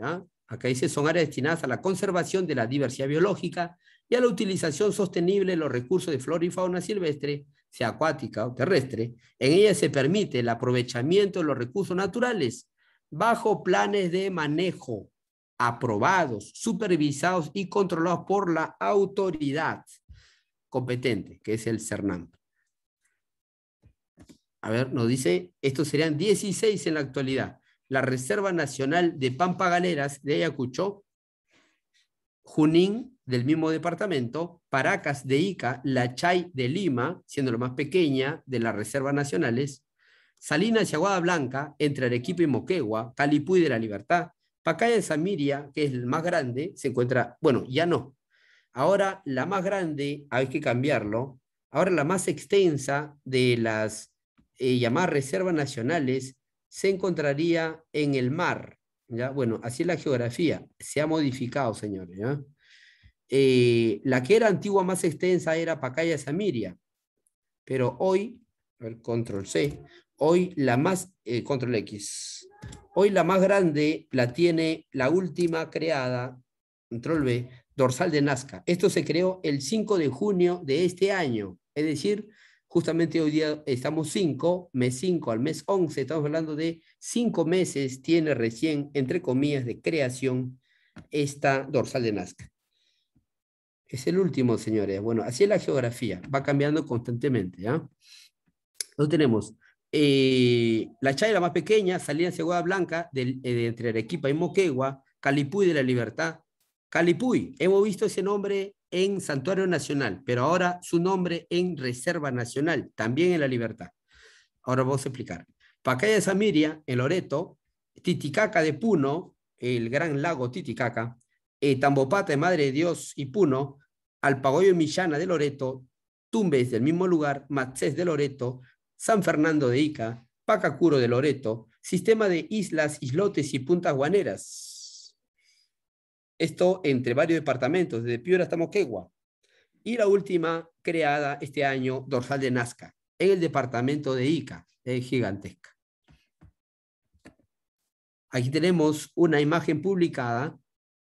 [SPEAKER 1] Acá dice, son áreas destinadas a la conservación de la diversidad biológica y a la utilización sostenible de los recursos de flora y fauna silvestre, sea acuática o terrestre. En ella se permite el aprovechamiento de los recursos naturales bajo planes de manejo aprobados, supervisados y controlados por la autoridad competente, que es el CERNAMP. A ver, nos dice, estos serían 16 en la actualidad. La Reserva Nacional de Pampa Galeras de Ayacucho, Junín del mismo departamento, Paracas de Ica, La Chay de Lima, siendo la más pequeña de las reservas nacionales, Salinas y Aguada Blanca, entre Arequipa y Moquegua, Calipuy de la Libertad, Pacaya de Samiria, que es el más grande, se encuentra, bueno, ya no, Ahora la más grande, hay que cambiarlo, ahora la más extensa de las eh, llamadas reservas nacionales se encontraría en el mar. ¿ya? Bueno, así es la geografía, se ha modificado, señores. Eh, la que era antigua más extensa era Pacaya Samiria, pero hoy, el control C, hoy la más, eh, control X, hoy la más grande la tiene la última creada, control B, dorsal de Nazca. Esto se creó el 5 de junio de este año, es decir, justamente hoy día estamos 5, mes 5 al mes 11, estamos hablando de 5 meses tiene recién, entre comillas, de creación esta dorsal de Nazca. Es el último, señores. Bueno, así es la geografía, va cambiando constantemente. ¿eh? Lo tenemos. Eh, la chayla más pequeña, salida en Blanca, eh, entre Arequipa y Moquegua, Calipuy de la Libertad, Calipuy, hemos visto ese nombre en Santuario Nacional, pero ahora su nombre en Reserva Nacional, también en La Libertad. Ahora vamos a explicar. Pacaya de Samiria, en Loreto, Titicaca de Puno, el gran lago Titicaca, eh, Tambopata de Madre de Dios y Puno, Alpagoyo y Millana de Loreto, Tumbes del mismo lugar, Matzés de Loreto, San Fernando de Ica, Pacacuro de Loreto, sistema de islas, islotes y puntas guaneras, esto entre varios departamentos, desde Piura hasta Moquegua. Y la última, creada este año, Dorsal de Nazca, en el departamento de Ica. Es gigantesca. Aquí tenemos una imagen publicada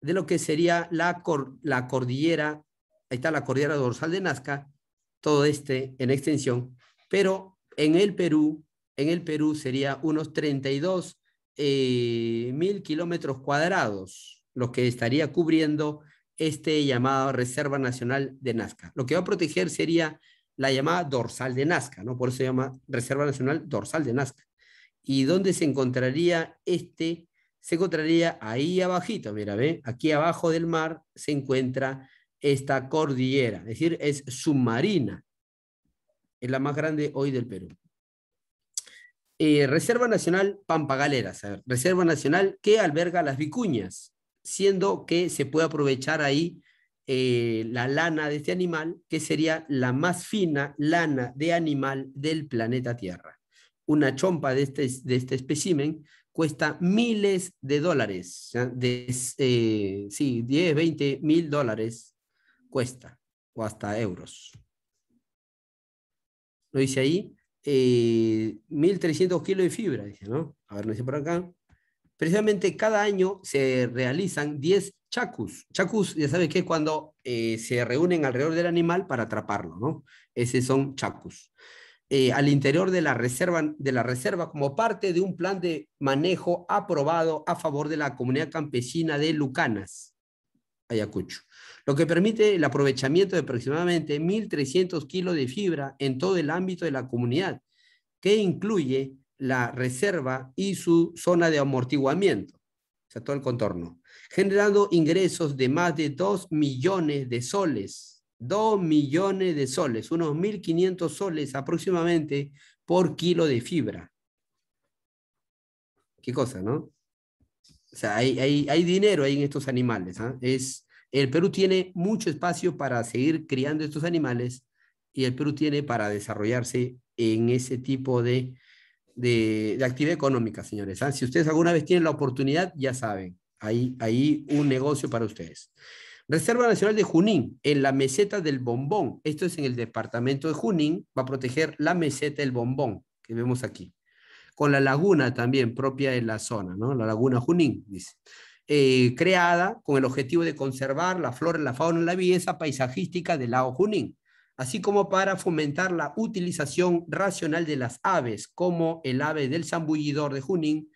[SPEAKER 1] de lo que sería la, cordillera, ahí está la cordillera dorsal de Nazca, todo este en extensión, pero en el Perú, en el Perú sería unos 32 eh, mil kilómetros cuadrados, lo que estaría cubriendo este llamado Reserva Nacional de Nazca. Lo que va a proteger sería la llamada dorsal de Nazca, ¿no? Por eso se llama Reserva Nacional Dorsal de Nazca. ¿Y dónde se encontraría este? Se encontraría ahí abajito, mira, ¿ve? Aquí abajo del mar se encuentra esta cordillera, es decir, es submarina. Es la más grande hoy del Perú. Eh, Reserva Nacional Pampagalera, Reserva Nacional que alberga las vicuñas, siendo que se puede aprovechar ahí eh, la lana de este animal, que sería la más fina lana de animal del planeta Tierra. Una chompa de este, de este espécimen cuesta miles de dólares, de, eh, sí, 10, 20 mil dólares cuesta, o hasta euros. Lo dice ahí, 1.300 eh, kilos de fibra, dice, ¿no? A ver, no dice por acá precisamente cada año se realizan 10 chacus. Chacus, ya sabes que es cuando eh, se reúnen alrededor del animal para atraparlo, ¿no? Esos son chacus. Eh, al interior de la, reserva, de la reserva como parte de un plan de manejo aprobado a favor de la comunidad campesina de Lucanas, Ayacucho, lo que permite el aprovechamiento de aproximadamente 1.300 kilos de fibra en todo el ámbito de la comunidad, que incluye la reserva y su zona de amortiguamiento, o sea, todo el contorno, generando ingresos de más de 2 millones de soles, 2 millones de soles, unos 1.500 soles aproximadamente por kilo de fibra. Qué cosa, ¿no? O sea, hay, dinero ahí en estos animales. ¿ah? Es, el Perú tiene mucho espacio para seguir criando estos animales y el Perú tiene para desarrollarse en ese tipo de de, actividad económica, señores. ¿ah? Si ustedes alguna vez tienen la oportunidad, ya saben, hay hay un negocio para ustedes. Reserva Nacional de Junín, en la meseta del Bombón. Esto es en el departamento de Junín, va a proteger la meseta del Bombón, que vemos aquí. Con la laguna también propia de la zona, La laguna Junín, dice. Eh, creada con el objetivo de conservar la flora, la fauna y la belleza paisajística del lago Junín así como para fomentar la utilización racional de las aves, como el ave del zambullidor de Junín,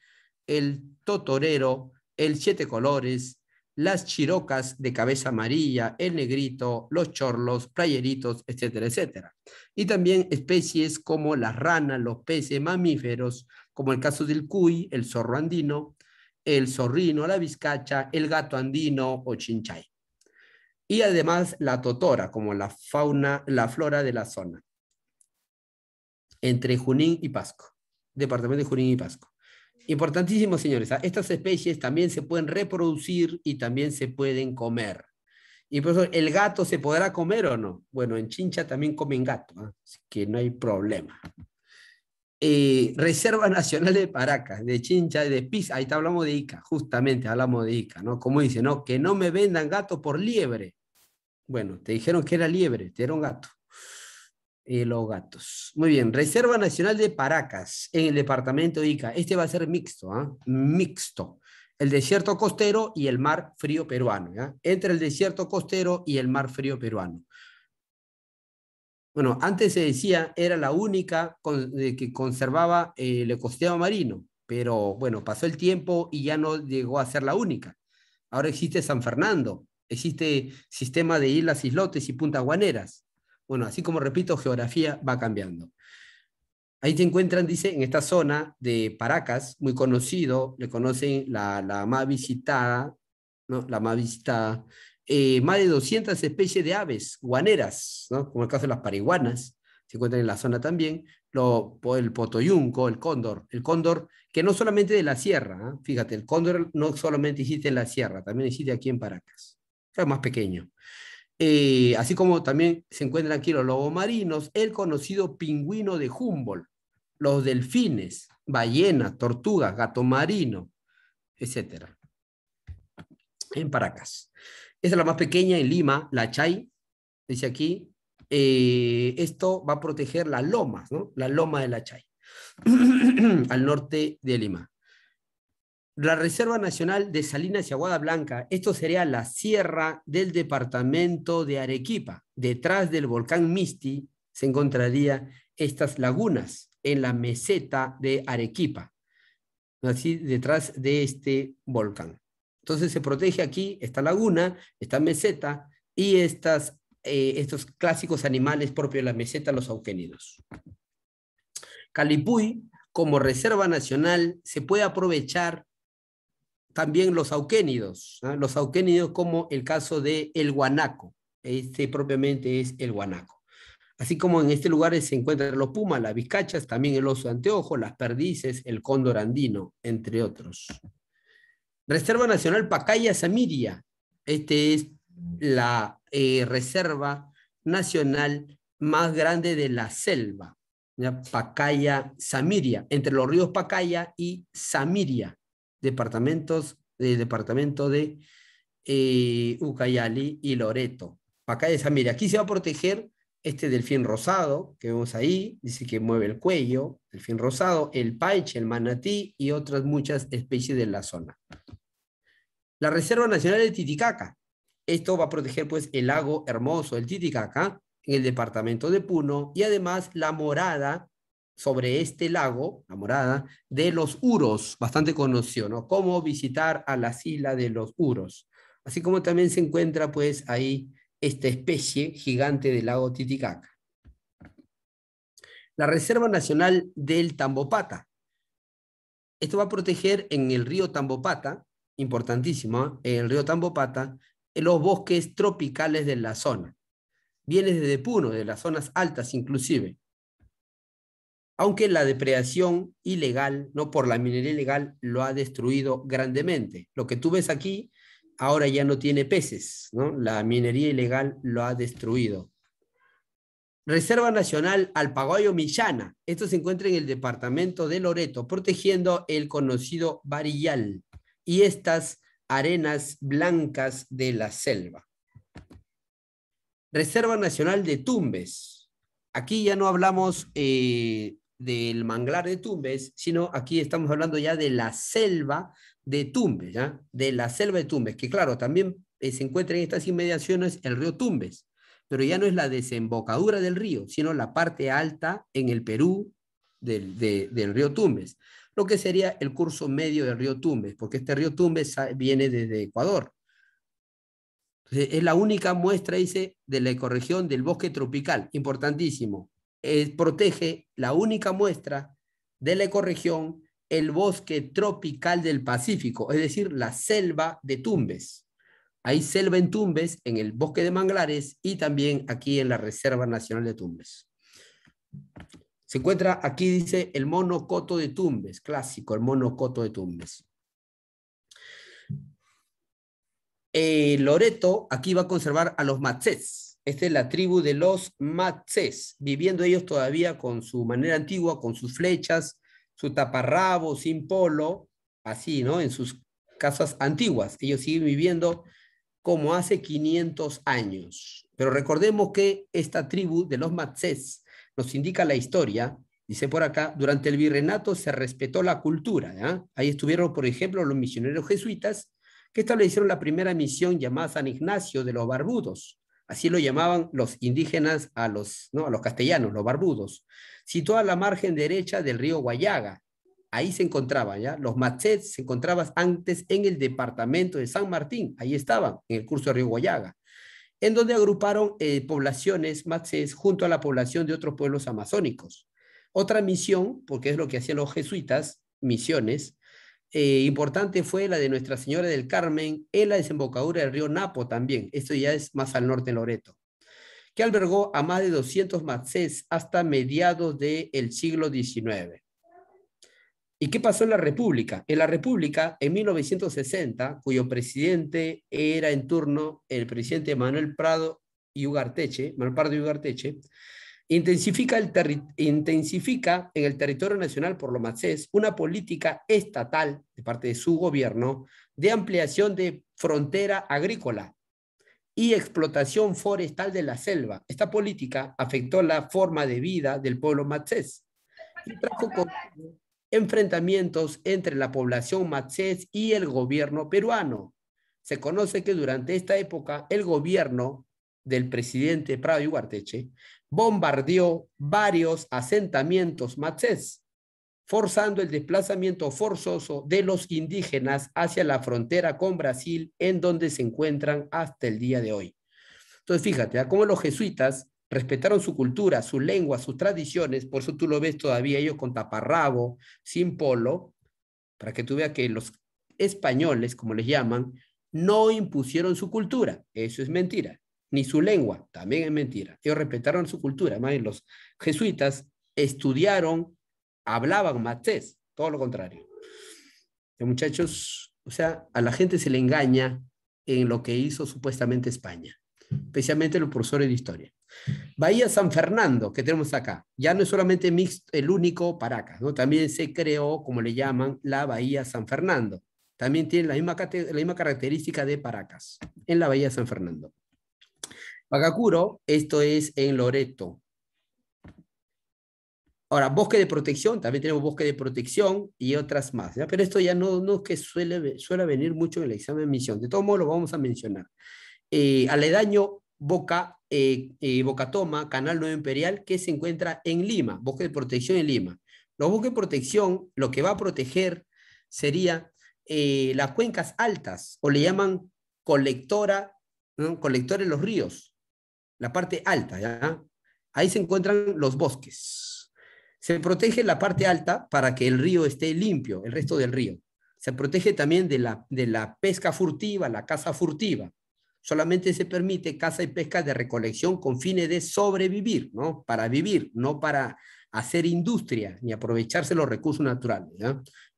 [SPEAKER 1] el totorero, el siete colores, las chirocas de cabeza amarilla, el negrito, los chorlos, playeritos, etcétera, etcétera. Y también especies como las ranas, los peces, mamíferos, como el caso del cuy, el zorro andino, el zorrino, la vizcacha, el gato andino o chinchay y además la totora, como la fauna, la flora de la zona, entre Junín y Pasco, departamento de Junín y Pasco. Importantísimo, señores, ¿ah? estas especies también se pueden reproducir y también se pueden comer. Y por eso, ¿el gato se podrá comer o no? Bueno, en Chincha también comen gato, ¿ah? así que no hay problema. Eh, Reserva Nacional de Paracas, de Chincha, de Pisa, ahí está, hablamos de Ica, justamente hablamos de Ica, ¿no? Como dice, ¿no? Que no me vendan gato por liebre. Bueno, te dijeron que era liebre, te dieron gato. los gatos. Muy bien, Reserva Nacional de Paracas, en el departamento de Ica. Este va a ser mixto, ¿ah? Mixto. El desierto costero y el mar frío peruano, ¿ya? Entre el desierto costero y el mar frío peruano. Bueno, antes se decía era la única que conservaba eh, el ecosistema marino, pero bueno, pasó el tiempo y ya no llegó a ser la única. Ahora existe San Fernando, Existe sistema de islas, islotes y puntas guaneras. Bueno, así como repito, geografía va cambiando. Ahí se encuentran, dice, en esta zona de Paracas, muy conocido, le conocen la, más visitada, La más visitada, eh, más de 200 especies de aves guaneras, ¿no? Como el caso de las parihuanas, se encuentran en la zona también, lo, el potoyunco, el cóndor, el cóndor que no solamente de la sierra, ¿ah? fíjate, el cóndor no solamente existe en la sierra, también existe aquí en Paracas es más pequeño. Eh, así como también se encuentran aquí los lobos marinos, el conocido pingüino de Humboldt, los delfines, ballenas, tortugas, gato marino, etc. En Paracas. Esa es la más pequeña en Lima, la Chay, dice aquí. Eh, esto va a proteger las lomas, ¿no? La loma de la Chay, al norte de Lima la Reserva Nacional de Salinas y Aguada Blanca. Esto sería la sierra del departamento de Arequipa. Detrás del volcán Misti se encontraría estas lagunas en la meseta de Arequipa, así detrás de este volcán. Entonces se protege aquí esta laguna, esta meseta y estas, eh, estos clásicos animales propios de la meseta, los auquénidos. Calipuy, como reserva nacional, se puede aprovechar también los auquénidos, los auquénidos como el caso de el guanaco, este propiamente es el guanaco. Así como en este lugar se encuentran los pumas, las vizcachas, también el oso de anteojo, las perdices, el cóndor andino, entre otros. Reserva Nacional Pacaya Samiria. Este es la eh, reserva nacional más grande de la selva, Pacaya Samiria, entre los ríos Pacaya y Samiria departamentos, del departamento de eh, Ucayali y Loreto. Acá esa, ah, mira, aquí se va a proteger este delfín rosado que vemos ahí, dice que mueve el cuello, el delfín rosado, el paiche, el manatí y otras muchas especies de la zona. La Reserva Nacional de Titicaca. Esto va a proteger pues el lago hermoso, el Titicaca, en el departamento de Puno y además la morada sobre este lago, la morada, de los Uros, bastante conocido, ¿no? Cómo visitar a la isla de los Uros. Así como también se encuentra, pues, ahí esta especie gigante del lago Titicaca. La Reserva Nacional del Tambopata. Esto va a proteger en el río Tambopata, importantísimo, ¿ah? en el río Tambopata, en los bosques tropicales de la zona. Viene desde Puno, de las zonas altas inclusive aunque la depredación ilegal, no por la minería ilegal, lo ha destruido grandemente. Lo que tú ves aquí ahora ya no tiene peces, ¿no? La minería ilegal lo ha destruido. Reserva Nacional Alpaguayo Millana. Esto se encuentra en el departamento de Loreto, protegiendo el conocido varillal y estas arenas blancas de la selva. Reserva Nacional de Tumbes. Aquí ya no hablamos eh, del manglar de Tumbes, sino aquí estamos hablando ya de la selva de Tumbes, de la selva de Tumbes, que claro, también eh, se encuentra en estas inmediaciones el río Tumbes, pero ya no es la desembocadura del río, sino la parte alta en el Perú del, río Tumbes, lo que sería el curso medio del río Tumbes, porque este río Tumbes viene desde Ecuador. es la única muestra, dice, de la ecorregión del bosque tropical, importantísimo, eh, protege la única muestra de la ecorregión, el bosque tropical del Pacífico, es decir, la selva de Tumbes. Hay selva en Tumbes, en el bosque de manglares y también aquí en la Reserva Nacional de Tumbes. Se encuentra aquí, dice, el monocoto de Tumbes, clásico, el monocoto de Tumbes. Eh, Loreto aquí va a conservar a los matzés esta es la tribu de los Matzés, viviendo ellos todavía con su manera antigua, con sus flechas, su taparrabo, sin polo, así, ¿no? En sus casas antiguas. Ellos siguen viviendo como hace 500 años. Pero recordemos que esta tribu de los Matzés nos indica la historia. Dice por acá, durante el Virrenato se respetó la cultura. Ahí estuvieron, por ejemplo, los misioneros jesuitas que establecieron la primera misión llamada San Ignacio de los Barbudos, Así lo llamaban los indígenas a los, ¿no? a los castellanos, los barbudos. Situada a la margen derecha del río Guayaga, ahí se encontraban, ¿ya? Los machetes. se encontraban antes en el departamento de San Martín, ahí estaban, en el curso del río Guayaga, en donde agruparon eh, poblaciones machetes junto a la población de otros pueblos amazónicos. Otra misión, porque es lo que hacían los jesuitas, misiones, eh, importante fue la de Nuestra Señora del Carmen en la desembocadura del río Napo también, esto ya es más al norte en Loreto, que albergó a más de 200 matzés hasta mediados del siglo XIX. ¿Y qué pasó en la República? En la República, en 1960, cuyo presidente era en turno el presidente Manuel Prado y Ugarteche, Manuel Prado y Ugarteche, Intensifica, en el territorio nacional por lo macés una política estatal de parte de su gobierno de ampliación de frontera agrícola y explotación forestal de la selva. Esta política afectó la forma de vida del pueblo matzés y trajo con enfrentamientos entre la población matzés y el gobierno peruano. Se conoce que durante esta época el gobierno del presidente Prado y bombardeó varios asentamientos matzés, forzando el desplazamiento forzoso de los indígenas hacia la frontera con Brasil, en donde se encuentran hasta el día de hoy. Entonces, fíjate, ¿ah? cómo los jesuitas respetaron su cultura, su lengua, sus tradiciones, por eso tú lo ves todavía ellos con taparrabo, sin polo, para que tú veas que los españoles, como les llaman, no impusieron su cultura. Eso es mentira ni su lengua, también es mentira. Ellos respetaron su cultura, más los jesuitas estudiaron, hablaban matés, todo lo contrario. muchachos, o sea, a la gente se le engaña en lo que hizo supuestamente España, especialmente los profesores de historia. Bahía San Fernando, que tenemos acá, ya no es solamente el único Paracas, también se creó, como le llaman, la Bahía San Fernando. También tiene la misma característica de Paracas, en la Bahía San Fernando. Bacacuro, esto es en Loreto. Ahora, bosque de protección, también tenemos bosque de protección y otras más, pero esto ya no, no es que suele, suele venir mucho en el examen de misión, de todos modos lo vamos a mencionar. Eh, aledaño, Boca, eh, eh, Toma, Canal Nuevo Imperial, que se encuentra en Lima, bosque de protección en Lima. Los bosques de protección, lo que va a proteger sería eh, las cuencas altas, o le llaman colectora, colectora en los ríos, la parte alta, ¿ya? Ahí se encuentran los bosques. Se protege la parte alta para que el río esté limpio, el resto del río. Se protege también de la, de la pesca furtiva, la caza furtiva. Solamente se permite caza y pesca de recolección con fines de sobrevivir, ¿no? Para vivir, no para hacer industria ni aprovecharse los recursos naturales.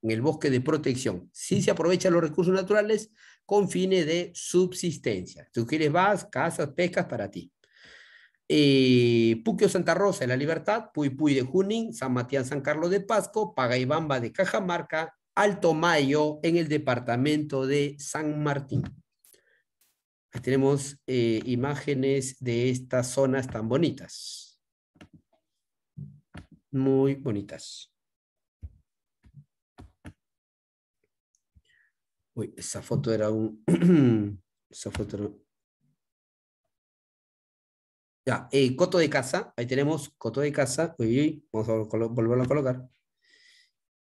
[SPEAKER 1] En el bosque de protección, sí se aprovechan los recursos naturales con fines de subsistencia. Tú quieres vas, cazas, pescas para ti. Eh, Puquio Santa Rosa de La Libertad, Puy Puy de Junín, San Matías San Carlos de Pasco, Pagaibamba de Cajamarca, Alto Mayo en el departamento de San Martín. tenemos eh, imágenes de estas zonas tan bonitas. Muy bonitas. Uy, esa foto era un... esa foto era un... Ya, el eh, coto de casa. Ahí tenemos coto de casa. vamos a volverlo a colocar.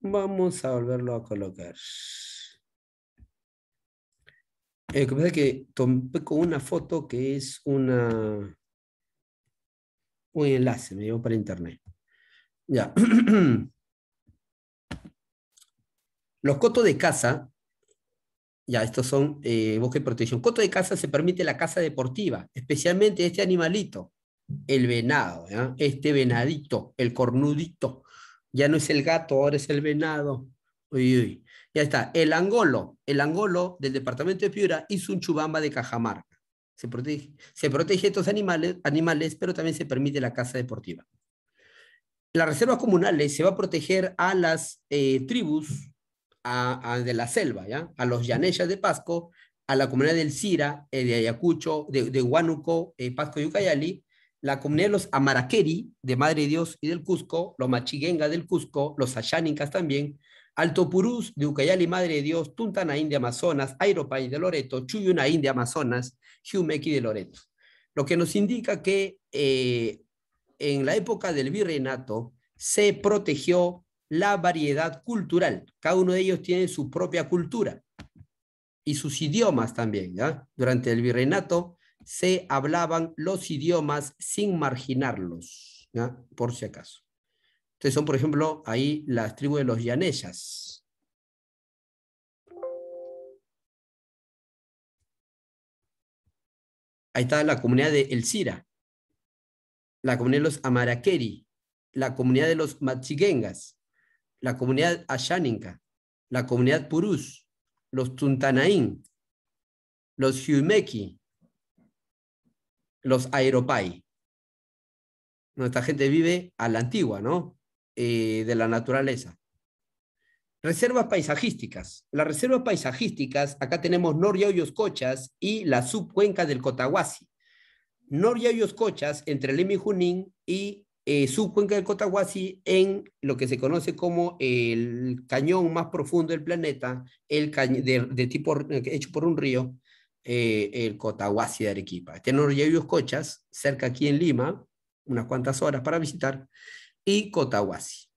[SPEAKER 1] Vamos a volverlo a colocar. Eh, que pasa es que tomé con una foto que es una un enlace, me llevo para internet. Ya. Los cotos de casa ya, estos son eh, bosque de protección. Coto de caza se permite la caza deportiva, especialmente este animalito, el venado, este venadito, el cornudito. Ya no es el gato, ahora es el venado. Uy, Ya está, el angolo, el angolo del departamento de Piura y chubamba de Cajamarca. Se protege, se protege estos animales, animales, pero también se permite la caza deportiva. Las reservas comunales se va a proteger a las eh, tribus de la selva, ¿ya? a los Yaneyas de Pasco, a la comunidad del Sira, eh, de Ayacucho, de, de Huánuco, eh, Pasco y Ucayali, la comunidad de los Amaraqueri, de Madre de Dios y del Cusco, los Machiguenga del Cusco, los Ayánicas también, Alto Purús de Ucayali, Madre de Dios, Tuntanaín de Amazonas, Airopay de Loreto, Chuyunaín de Amazonas, Jumequi de Loreto. Lo que nos indica que eh, en la época del virreinato se protegió la variedad cultural. Cada uno de ellos tiene su propia cultura y sus idiomas también. Durante el virreinato se hablaban los idiomas sin marginarlos, por si acaso. Entonces son, por ejemplo, ahí las tribus de los yanellas. Ahí está la comunidad de El Sira, la comunidad de los Amaraqueri, la comunidad de los Machiguengas, la comunidad Ashaninka, la comunidad Purús, los Tuntanaín, los Humeki, los Aeropai. Nuestra gente vive a la antigua, ¿no? Eh, de la naturaleza. Reservas paisajísticas. Las reservas paisajísticas, acá tenemos Noria Cochas y la subcuenca del Cotahuasi. Noria Cochas entre Limi Junín y eh, subcuenca del Cotahuasi en lo que se conoce como el cañón más profundo del planeta, el de, de, tipo hecho por un río, eh, el Cotahuasi de Arequipa. Tenemos este Yayos Cochas, cerca aquí en Lima, unas cuantas horas para visitar, y Cotahuasi.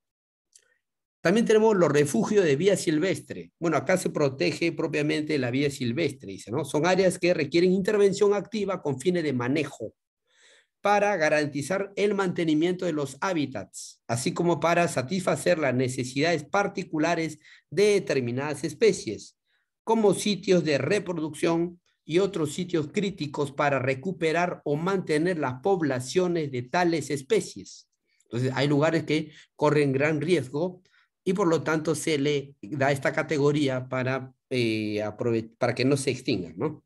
[SPEAKER 1] También tenemos los refugios de vía silvestre. Bueno, acá se protege propiamente la vía silvestre, dice, ¿no? Son áreas que requieren intervención activa con fines de manejo para garantizar el mantenimiento de los hábitats, así como para satisfacer las necesidades particulares de determinadas especies, como sitios de reproducción y otros sitios críticos para recuperar o mantener las poblaciones de tales especies. Entonces, hay lugares que corren gran riesgo y por lo tanto se le da esta categoría para, eh, para que no se extingan, ¿no?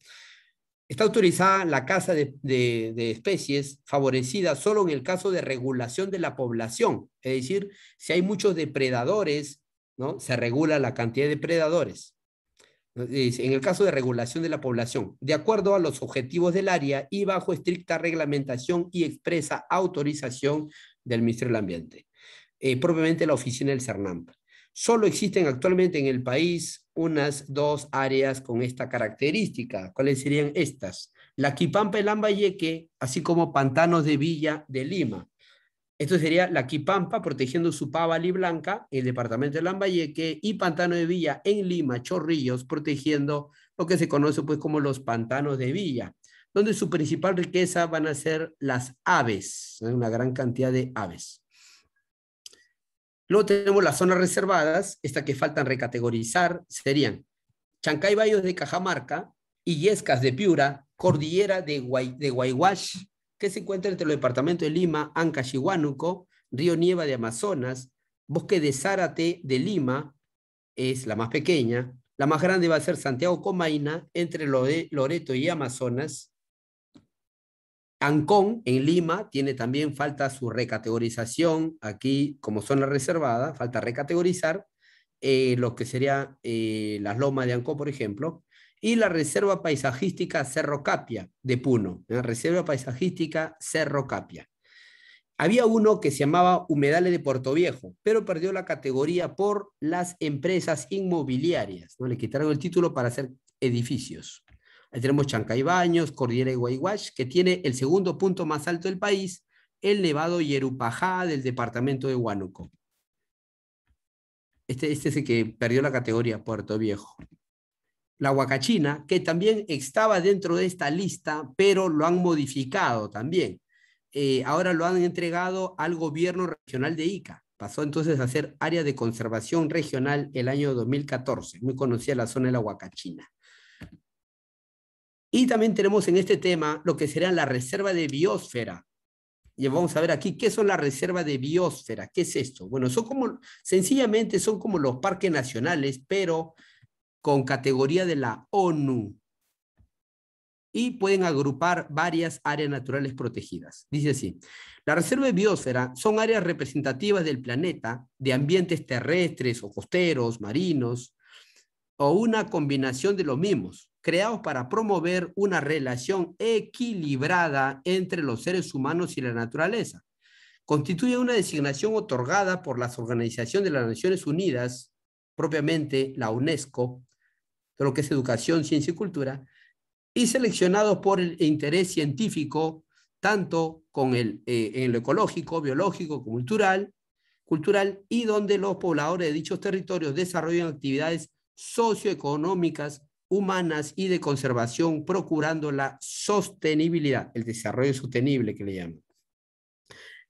[SPEAKER 1] Está autorizada la caza de, especies favorecida solo en el caso de regulación de la población, es decir, si hay muchos depredadores, ¿no? se regula la cantidad de depredadores. En el caso de regulación de la población, de acuerdo a los objetivos del área y bajo estricta reglamentación y expresa autorización del Ministerio del Ambiente, eh, propiamente la oficina del CERNAMP. Solo existen actualmente en el país unas dos áreas con esta característica. ¿Cuáles serían estas? La Quipampa y Lambayeque, así como pantanos de Villa de Lima. Esto sería la Quipampa protegiendo su y blanca, el departamento de Lambayeque, y Pantano de Villa en Lima, Chorrillos, protegiendo lo que se conoce pues como los pantanos de Villa, donde su principal riqueza van a ser las aves, una gran cantidad de aves. Luego tenemos las zonas reservadas, estas que faltan recategorizar serían Chancay Bayos de Cajamarca, Yescas de Piura, Cordillera de, de Guayhuash, que se encuentra entre los departamentos de Lima, Ancash y Huánuco, Río Nieva de Amazonas, Bosque de Zárate de Lima, es la más pequeña, la más grande va a ser Santiago Comaina, entre Loreto y Amazonas, Ancón, en Lima, tiene también falta su recategorización aquí como zona reservada, falta recategorizar eh, lo que serían eh, las lomas de Ancón, por ejemplo, y la Reserva Paisajística Cerro Capia de Puno, la ¿eh? Reserva Paisajística Cerro Capia. Había uno que se llamaba Humedales de Puerto Viejo, pero perdió la categoría por las empresas inmobiliarias, ¿no? le quitaron el título para hacer edificios. Ahí tenemos Chancay Baños, Cordillera y Guayguach, que tiene el segundo punto más alto del país, el Nevado Yerupajá del departamento de Huánuco. Este, este, es el que perdió la categoría Puerto Viejo. La Huacachina, que también estaba dentro de esta lista, pero lo han modificado también. Eh, ahora lo han entregado al gobierno regional de Ica. Pasó entonces a ser área de conservación regional el año 2014, muy conocida la zona de la Huacachina. Y también tenemos en este tema lo que sería la reserva de biosfera. Y vamos a ver aquí qué son las reservas de biosfera, qué es esto. Bueno, son como, sencillamente son como los parques nacionales, pero con categoría de la ONU. Y pueden agrupar varias áreas naturales protegidas. Dice así, la reserva de biosfera son áreas representativas del planeta, de ambientes terrestres o costeros, marinos, o una combinación de los mismos creados para promover una relación equilibrada entre los seres humanos y la naturaleza. Constituye una designación otorgada por las organizaciones de las Naciones Unidas, propiamente la UNESCO, de lo que es educación, ciencia y cultura, y seleccionados por el interés científico, tanto con el, eh, en lo ecológico, biológico, cultural, cultural, y donde los pobladores de dichos territorios desarrollan actividades socioeconómicas humanas y de conservación, procurando la sostenibilidad, el desarrollo sostenible que le llaman.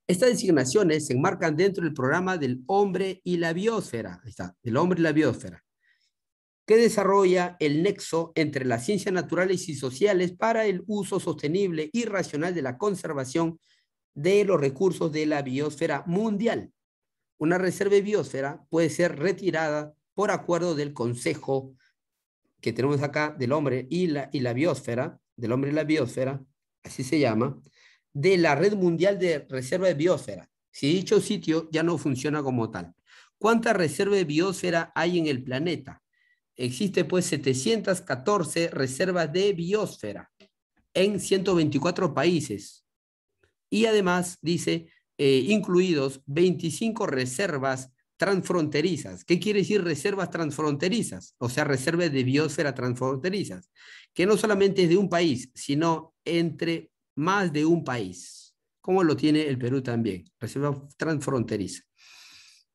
[SPEAKER 1] Estas designaciones se enmarcan dentro del programa del hombre y la biosfera, está, del hombre y la biosfera, que desarrolla el nexo entre las ciencias naturales y sociales para el uso sostenible y racional de la conservación de los recursos de la biosfera mundial. Una reserva de biosfera puede ser retirada por acuerdo del Consejo que tenemos acá del hombre y la, y la biosfera, del hombre y la biosfera, así se llama, de la Red Mundial de Reserva de Biosfera, si dicho sitio ya no funciona como tal. ¿Cuántas reservas de biosfera hay en el planeta? Existe pues 714 reservas de biosfera en 124 países. Y además dice, eh, incluidos 25 reservas transfronterizas. ¿Qué quiere decir reservas transfronterizas? O sea, reservas de biosfera transfronterizas, que no solamente es de un país, sino entre más de un país, como lo tiene el Perú también, reserva transfronteriza,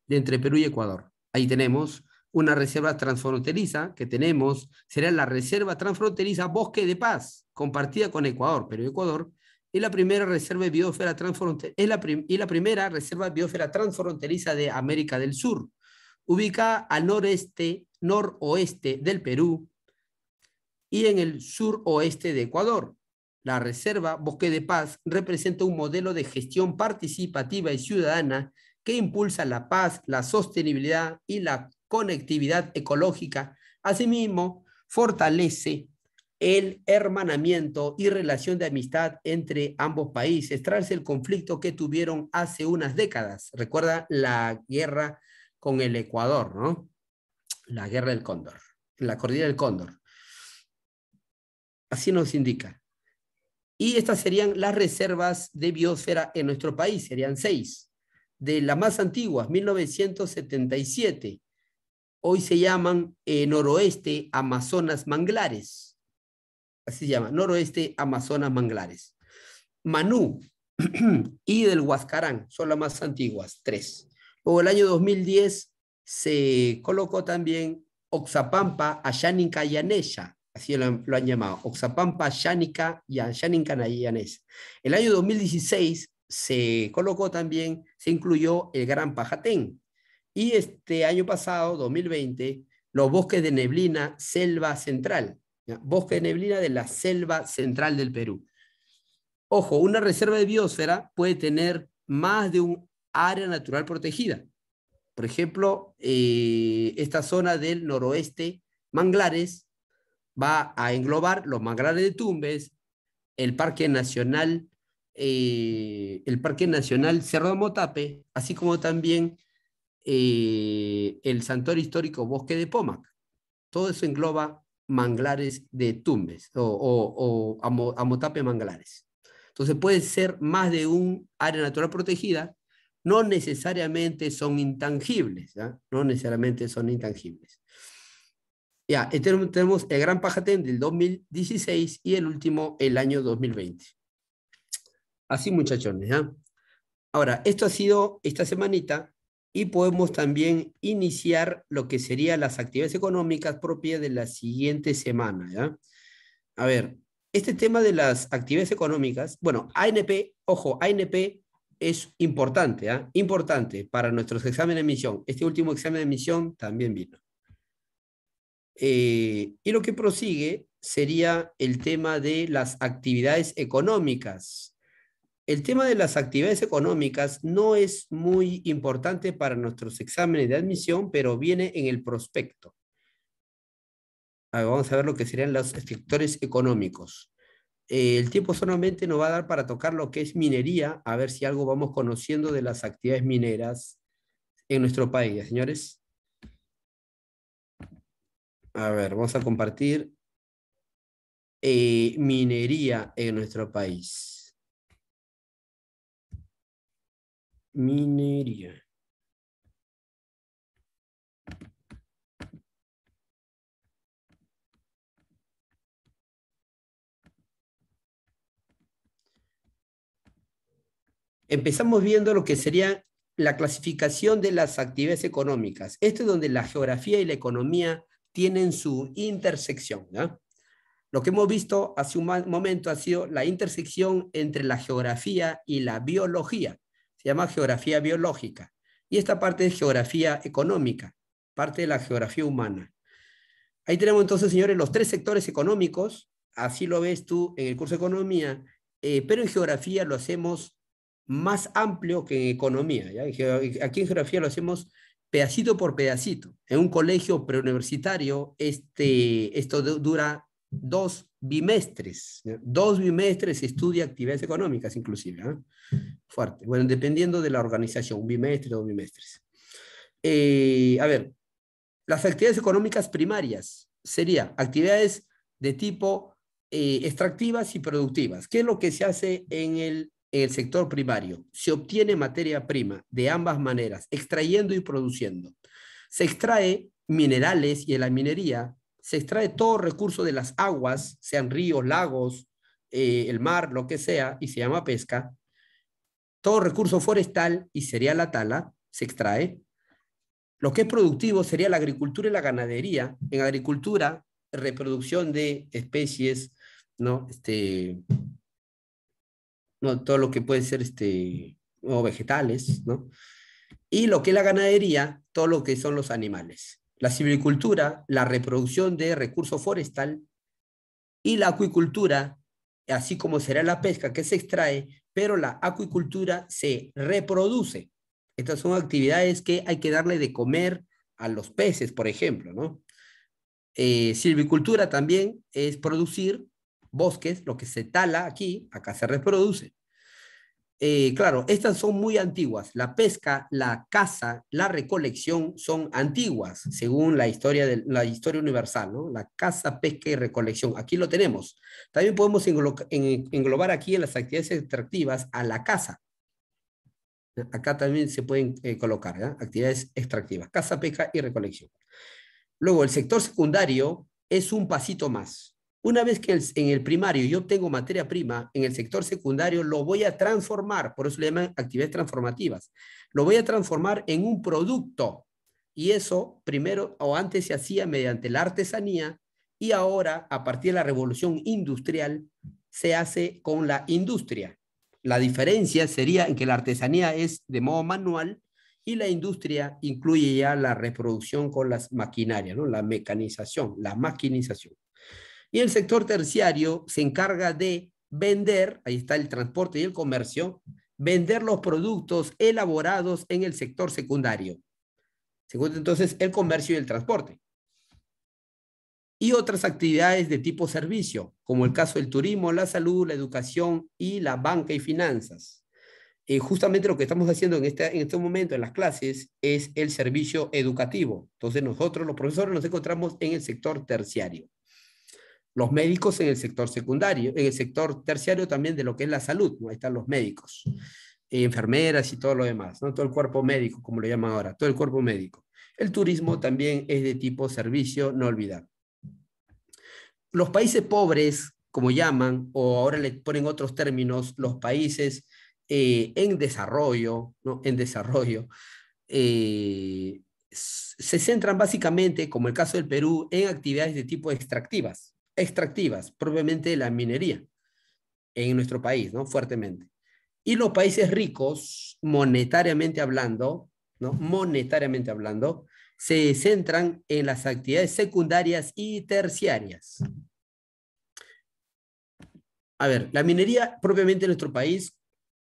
[SPEAKER 1] de entre Perú y Ecuador. Ahí tenemos una reserva transfronteriza que tenemos, será la reserva transfronteriza Bosque de Paz, compartida con Ecuador, y Ecuador y la primera reserva de transfronteriza, la, primera reserva de transfronteriza de América del Sur, ubicada al noreste, noroeste del Perú y en el suroeste de Ecuador. La reserva Bosque de Paz representa un modelo de gestión participativa y ciudadana que impulsa la paz, la sostenibilidad y la conectividad ecológica. Asimismo, fortalece el hermanamiento y relación de amistad entre ambos países tras el conflicto que tuvieron hace unas décadas. Recuerda la guerra con el Ecuador, ¿no? La guerra del Cóndor, la cordillera del Cóndor. Así nos indica. Y estas serían las reservas de biosfera en nuestro país, serían seis. De las más antiguas, 1977. Hoy se llaman en eh, noroeste Amazonas Manglares así se llama, noroeste, Amazonas, manglares. Manú y del Huascarán son las más antiguas, tres. Luego el año 2010 se colocó también Oxapampa, Ayánica y Anesha, así lo, han llamado, Oxapampa, Ayánica y Ayánica. y El año 2016 se colocó también, se incluyó el Gran Pajatén. Y este año pasado, 2020, los bosques de neblina, selva central, Bosque de neblina de la selva central del Perú. Ojo, una reserva de biosfera puede tener más de un área natural protegida. Por ejemplo, eh, esta zona del noroeste, manglares, va a englobar los manglares de Tumbes, el Parque Nacional, eh, el Parque Nacional Cerro de Motape, así como también eh, el Santuario Histórico Bosque de Pomac. Todo eso engloba Manglares de Tumbes o, o, Amotape Manglares. Entonces puede ser más de un área natural protegida, no necesariamente son intangibles, no necesariamente son intangibles. Ya, tenemos el Gran Pajatén del 2016 y el último el año 2020. Así muchachones, Ahora, esto ha sido esta semanita y podemos también iniciar lo que serían las actividades económicas propias de la siguiente semana. A ver, este tema de las actividades económicas, bueno, ANP, ojo, ANP es importante, ¿ah? importante para nuestros exámenes de misión. Este último examen de misión también vino. Eh, y lo que prosigue sería el tema de las actividades económicas, el tema de las actividades económicas no es muy importante para nuestros exámenes de admisión, pero viene en el prospecto. vamos a ver lo que serían los sectores económicos. Eh, el tiempo solamente nos va a dar para tocar lo que es minería, a ver si algo vamos conociendo de las actividades mineras en nuestro país, señores. A ver, vamos a compartir eh, minería en nuestro país. minería. Empezamos viendo lo que sería la clasificación de las actividades económicas. Esto es donde la geografía y la economía tienen su intersección. Lo que hemos visto hace un momento ha sido la intersección entre la geografía y la biología se llama geografía biológica. Y esta parte es geografía económica, parte de la geografía humana. Ahí tenemos entonces, señores, los tres sectores económicos, así lo ves tú en el curso de economía, eh, pero en geografía lo hacemos más amplio que en economía. Aquí en geografía lo hacemos pedacito por pedacito. En un colegio preuniversitario, este, esto dura dos bimestres, dos bimestres estudia actividades económicas inclusive, ¿ah? fuerte. Bueno, dependiendo de la organización, un bimestre, dos bimestres. Eh, a ver, las actividades económicas primarias sería actividades de tipo eh, extractivas y productivas. ¿Qué es lo que se hace en el sector primario? Se obtiene materia prima de ambas maneras, extrayendo y produciendo. Se extrae minerales y en la minería se extrae todo recurso de las aguas, sean ríos, lagos, eh, el mar, lo que sea, y se llama pesca. Todo recurso forestal y sería la tala se extrae. Lo que es productivo sería la agricultura y la ganadería. En agricultura, reproducción de especies, ¿no? Este, todo lo que puede ser este, o vegetales, ¿no? Y lo que es la ganadería, todo lo que son los animales la silvicultura, la reproducción de recurso forestal y la acuicultura, así como será la pesca que se extrae, pero la acuicultura se reproduce. Estas son actividades que hay que darle de comer a los peces, por ejemplo, ¿no? Eh, silvicultura también es producir bosques, lo que se tala aquí, acá se reproduce. Eh, claro, estas son muy antiguas. La pesca, la caza, la recolección son antiguas, según la historia, de, la historia universal, ¿no? La caza, pesca y recolección. Aquí lo tenemos. También podemos englobar aquí en las actividades extractivas a la caza. Acá también se pueden eh, colocar actividades extractivas, caza, pesca y recolección. Luego, el sector secundario es un pasito más. Una vez que en el primario yo tengo materia prima, en el sector secundario lo voy a transformar, por eso le llaman actividades transformativas, lo voy a transformar en un producto. Y eso primero o antes se hacía mediante la artesanía y ahora, a partir de la revolución industrial, se hace con la industria. La diferencia sería en que la artesanía es de modo manual y la industria incluye ya la reproducción con las maquinarias, ¿no? la mecanización, la maquinización. Y el sector terciario se encarga de vender, ahí está el transporte y el comercio, vender los productos elaborados en el sector secundario. Se entonces el comercio y el transporte. Y otras actividades de tipo servicio, como el caso del turismo, la salud, la educación y la banca y finanzas. Eh, justamente lo que estamos haciendo en este, en este momento en las clases es el servicio educativo. Entonces nosotros los profesores nos encontramos en el sector terciario los médicos en el sector secundario, en el sector terciario también de lo que es la salud, ¿no? Ahí están los médicos, eh, enfermeras y todo lo demás, ¿no? Todo el cuerpo médico, como lo llaman ahora, todo el cuerpo médico. El turismo también es de tipo servicio, no olvidar. Los países pobres, como llaman, o ahora le ponen otros términos, los países eh, en desarrollo, En desarrollo, eh, se centran básicamente, como el caso del Perú, en actividades de tipo extractivas, extractivas, propiamente la minería en nuestro país, ¿no? Fuertemente. Y los países ricos, monetariamente hablando, ¿no? Monetariamente hablando, se centran en las actividades secundarias y terciarias. A ver, la minería propiamente en nuestro país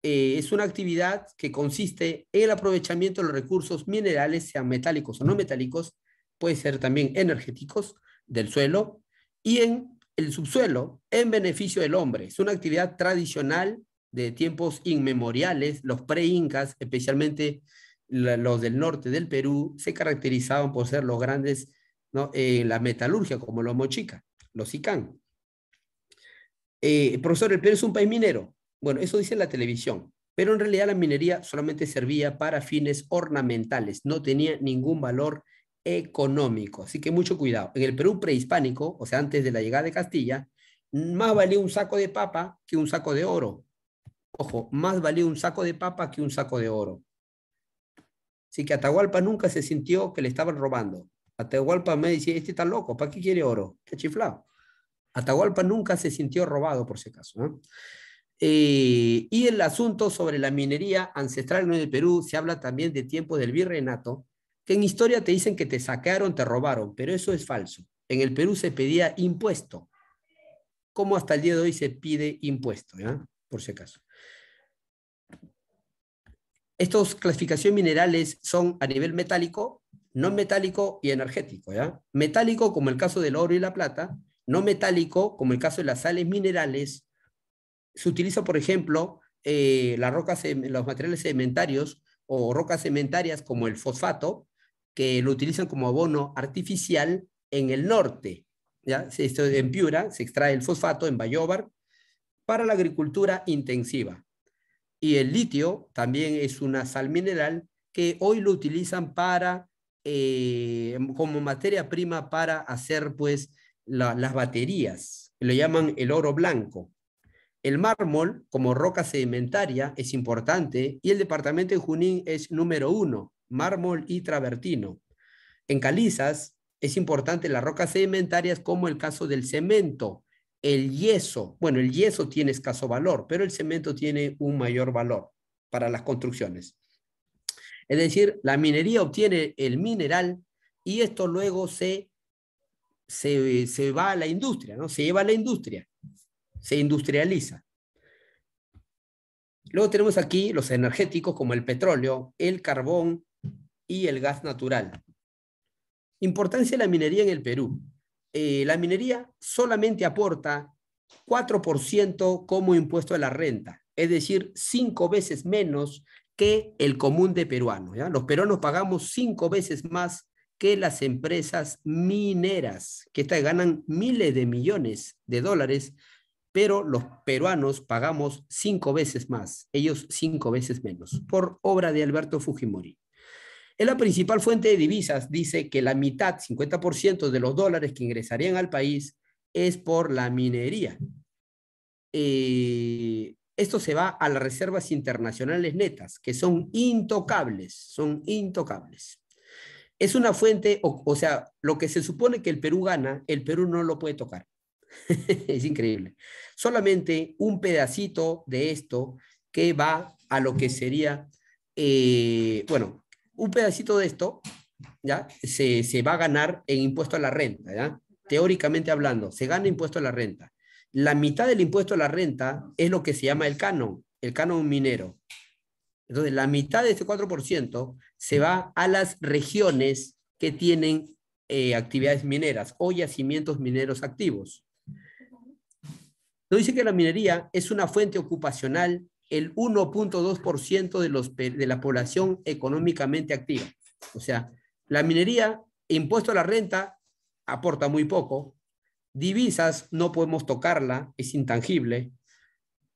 [SPEAKER 1] eh, es una actividad que consiste en el aprovechamiento de los recursos minerales, sean metálicos o no metálicos, puede ser también energéticos, del suelo, y en el subsuelo en beneficio del hombre. Es una actividad tradicional de tiempos inmemoriales. Los pre-incas, especialmente los del norte del Perú, se caracterizaban por ser los grandes ¿no? en la metalurgia, como los mochicas, los sicán. Eh, profesor, el Perú es un país minero. Bueno, eso dice la televisión, pero en realidad la minería solamente servía para fines ornamentales, no tenía ningún valor económico. Así que mucho cuidado. En el Perú prehispánico, o sea, antes de la llegada de Castilla, más valía un saco de papa que un saco de oro. Ojo, más valía un saco de papa que un saco de oro. Así que Atahualpa nunca se sintió que le estaban robando. Atahualpa me decía, este está loco, ¿para qué quiere oro? Está chiflado. Atahualpa nunca se sintió robado, por si acaso. Eh, y el asunto sobre la minería ancestral en el Perú se habla también de tiempos del virreinato, que en historia te dicen que te saquearon, te robaron, pero eso es falso. En el Perú se pedía impuesto, como hasta el día de hoy se pide impuesto, ¿ya? por si acaso. Estos clasificaciones minerales son a nivel metálico, no metálico y energético. ¿ya? Metálico como el caso del oro y la plata, no metálico como el caso de las sales minerales. Se utiliza, por ejemplo, eh, los materiales sedimentarios o rocas cementarias como el fosfato, que lo utilizan como abono artificial en el norte. ¿ya? Esto en Piura se extrae el fosfato en Bayobar para la agricultura intensiva. Y el litio también es una sal mineral que hoy lo utilizan para, eh, como materia prima para hacer pues las baterías. Lo llaman el oro blanco. El mármol como roca sedimentaria es importante y el departamento de Junín es número uno mármol y travertino. En calizas es importante las rocas sedimentarias como el caso del cemento, el yeso. Bueno, el yeso tiene escaso valor, pero el cemento tiene un mayor valor para las construcciones. Es decir, la minería obtiene el mineral y esto luego se, se, se va a la industria, ¿no? Se lleva a la industria, se industrializa. Luego tenemos aquí los energéticos como el petróleo, el carbón, y el gas natural. Importancia de la minería en el Perú. Eh, la minería solamente aporta 4% como impuesto a la renta, es decir, cinco veces menos que el común de peruanos. ¿ya? Los peruanos pagamos cinco veces más que las empresas mineras, que estas ganan miles de millones de dólares, pero los peruanos pagamos cinco veces más, ellos cinco veces menos, por obra de Alberto Fujimori. Es la principal fuente de divisas. Dice que la mitad, 50% de los dólares que ingresarían al país es por la minería. Eh, esto se va a las reservas internacionales netas, que son intocables, son intocables. Es una fuente, o, sea, lo que se supone que el Perú gana, el Perú no lo puede tocar. es increíble. Solamente un pedacito de esto que va a lo que sería, eh, bueno, un pedacito de esto, ¿ya? Se, va a ganar en impuesto a la renta, Teóricamente hablando, se gana impuesto a la renta. La mitad del impuesto a la renta es lo que se llama el canon, el canon minero. Entonces, la mitad de este 4% se va a las regiones que tienen eh, actividades mineras o yacimientos mineros activos. entonces dice que la minería es una fuente ocupacional el 1.2% de, de la población económicamente activa. O sea, la minería, impuesto a la renta, aporta muy poco. Divisas, no podemos tocarla, es intangible.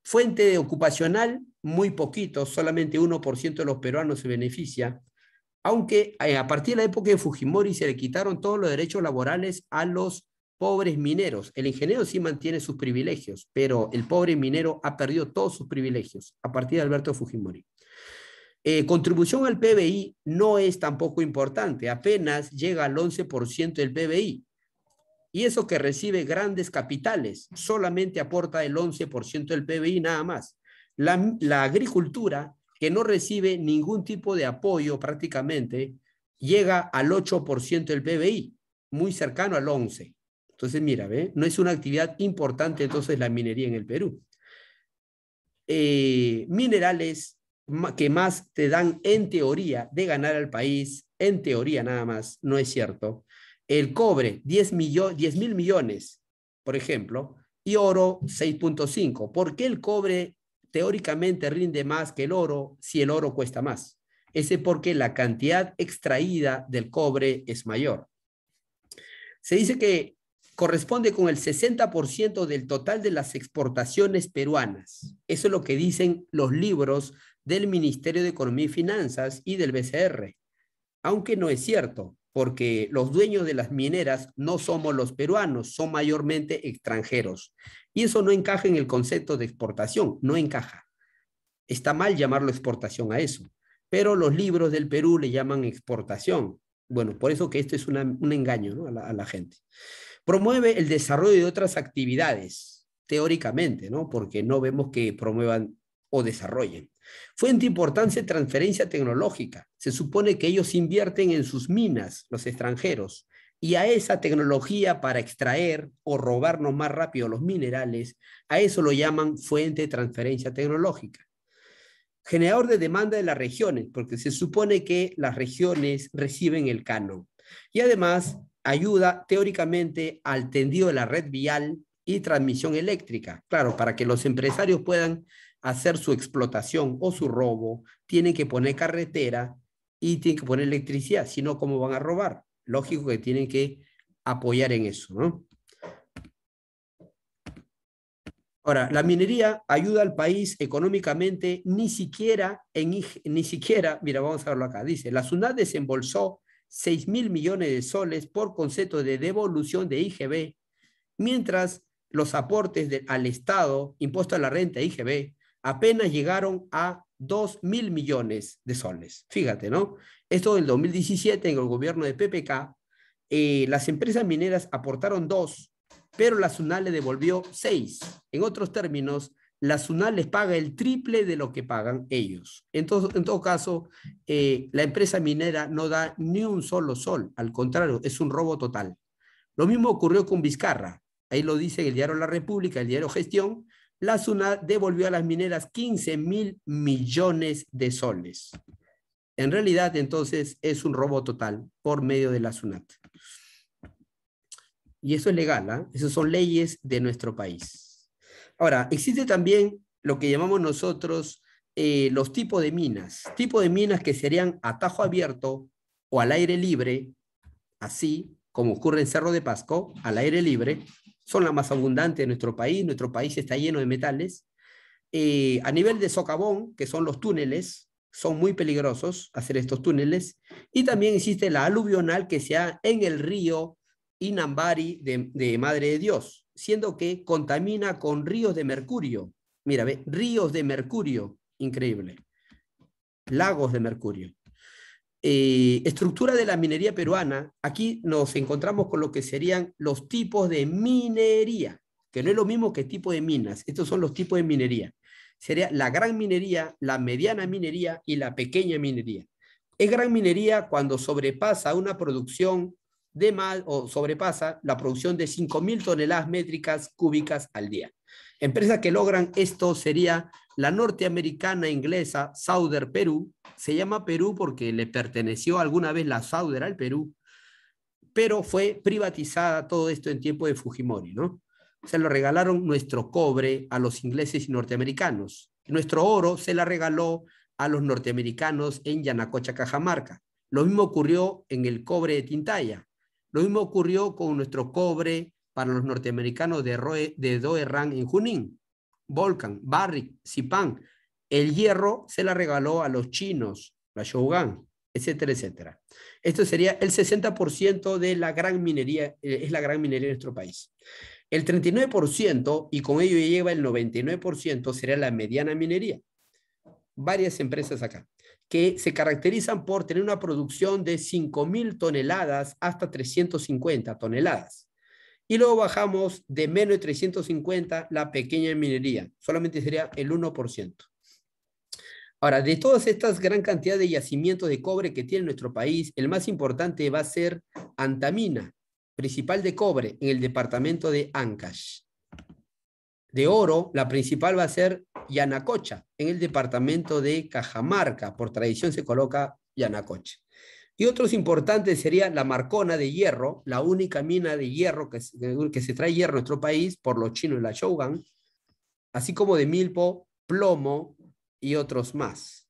[SPEAKER 1] Fuente de ocupacional, muy poquito, solamente 1% de los peruanos se beneficia. Aunque eh, a partir de la época de Fujimori se le quitaron todos los derechos laborales a los pobres mineros. El ingeniero sí mantiene sus privilegios, pero el pobre minero ha perdido todos sus privilegios a partir de Alberto Fujimori. Eh, contribución al PBI no es tampoco importante, apenas llega al 11% del PBI. Y eso que recibe grandes capitales, solamente aporta el 11% del PBI nada más. La, la agricultura, que no recibe ningún tipo de apoyo prácticamente, llega al 8% del PBI, muy cercano al 11%. Entonces, mira, ¿ve? no es una actividad importante entonces la minería en el Perú. Eh, minerales que más te dan en teoría de ganar al país, en teoría nada más, no es cierto. El cobre, 10, mil millones, por ejemplo, y oro, 6.5. ¿Por qué el cobre teóricamente rinde más que el oro si el oro cuesta más? Ese porque la cantidad extraída del cobre es mayor. Se dice que corresponde con el 60% del total de las exportaciones peruanas. Eso es lo que dicen los libros del Ministerio de Economía y Finanzas y del BCR. Aunque no es cierto, porque los dueños de las mineras no somos los peruanos, son mayormente extranjeros. Y eso no encaja en el concepto de exportación, no encaja. Está mal llamarlo exportación a eso, pero los libros del Perú le llaman exportación. Bueno, por eso que esto es un engaño a la gente. Promueve el desarrollo de otras actividades, teóricamente, ¿no? Porque no vemos que promuevan o desarrollen. Fuente importante transferencia tecnológica. Se supone que ellos invierten en sus minas, los extranjeros, y a esa tecnología para extraer o robarnos más rápido los minerales, a eso lo llaman fuente de transferencia tecnológica. Generador de demanda de las regiones, porque se supone que las regiones reciben el canon. Y además, ayuda teóricamente al tendido de la red vial y transmisión eléctrica. Claro, para que los empresarios puedan hacer su explotación o su robo, tienen que poner carretera y tienen que poner electricidad, si no, ¿cómo van a robar? Lógico que tienen que apoyar en eso, ¿no? Ahora, la minería ayuda al país económicamente, ni siquiera, ni siquiera, mira, vamos a verlo acá, dice, la SUNAT desembolsó 6 mil millones de soles por concepto de devolución de IGB, mientras los aportes al Estado, impuesto a la renta IGB, apenas llegaron a 2 mil millones de soles. Fíjate, ¿no? Esto en el 2017, en el gobierno de PPK, eh, las empresas mineras aportaron 2, pero la suna le devolvió 6. En otros términos, la SUNAT les paga el triple de lo que pagan ellos. Entonces, en todo caso, eh, la empresa minera no da ni un solo sol, al contrario, es un robo total. Lo mismo ocurrió con Vizcarra, ahí lo dice el diario La República, el diario Gestión, la SUNAT devolvió a las mineras 15 mil millones de soles. En realidad, entonces, es un robo total por medio de la SUNAT. Y eso es legal, ¿eh? esas son leyes de nuestro país. Ahora, existe también lo que llamamos nosotros eh, los tipos de minas. tipo de minas que serían a tajo abierto o al aire libre, así como ocurre en Cerro de Pasco, al aire libre. Son las más abundantes de nuestro país. Nuestro país está lleno de metales. Eh, a nivel de socavón, que son los túneles, son muy peligrosos hacer estos túneles. Y también existe la aluvional que se da en el río Inambari de Madre de Dios siendo que contamina con ríos de mercurio. Mira, ve, ríos de mercurio, increíble. Lagos de mercurio. Eh, estructura de la minería peruana, aquí nos encontramos con lo que serían los tipos de minería, que no es lo mismo que tipo de minas, estos son los tipos de minería. Sería la gran minería, la mediana minería y la pequeña minería. Es gran minería cuando sobrepasa una producción de más o sobrepasa la producción de 5.000 toneladas métricas cúbicas al día. Empresas que logran esto sería la norteamericana inglesa Sauder Perú. Se llama Perú porque le perteneció alguna vez la Sauder al Perú, pero fue privatizada todo esto en tiempo de Fujimori, ¿no? Se lo regalaron nuestro cobre a los ingleses y norteamericanos. Nuestro oro se la regaló a los norteamericanos en Yanacocha, Cajamarca. Lo mismo ocurrió en el cobre de Tintaya. Lo mismo ocurrió con nuestro cobre para los norteamericanos de, Doerrang en Junín, Volcan, Barrick, Zipán. El hierro se la regaló a los chinos, la Shogun, etcétera, etcétera. Esto sería el 60% de la gran minería, eh, es la gran minería de nuestro país. El 39%, y con ello lleva el 99%, sería la mediana minería. Varias empresas acá que se caracterizan por tener una producción de 5.000 toneladas hasta 350 toneladas. Y luego bajamos de menos de 350 la pequeña minería, solamente sería el 1%. Ahora, de todas estas gran cantidad de yacimientos de cobre que tiene nuestro país, el más importante va a ser Antamina, principal de cobre, en el departamento de Ancash de oro, la principal va a ser Yanacocha, en el departamento de Cajamarca. Por tradición se coloca Yanacocha. Y otros importantes serían la Marcona de hierro, la única mina de hierro que, que se trae hierro en nuestro país por los chinos y la Shogun, así como de Milpo, Plomo y otros más.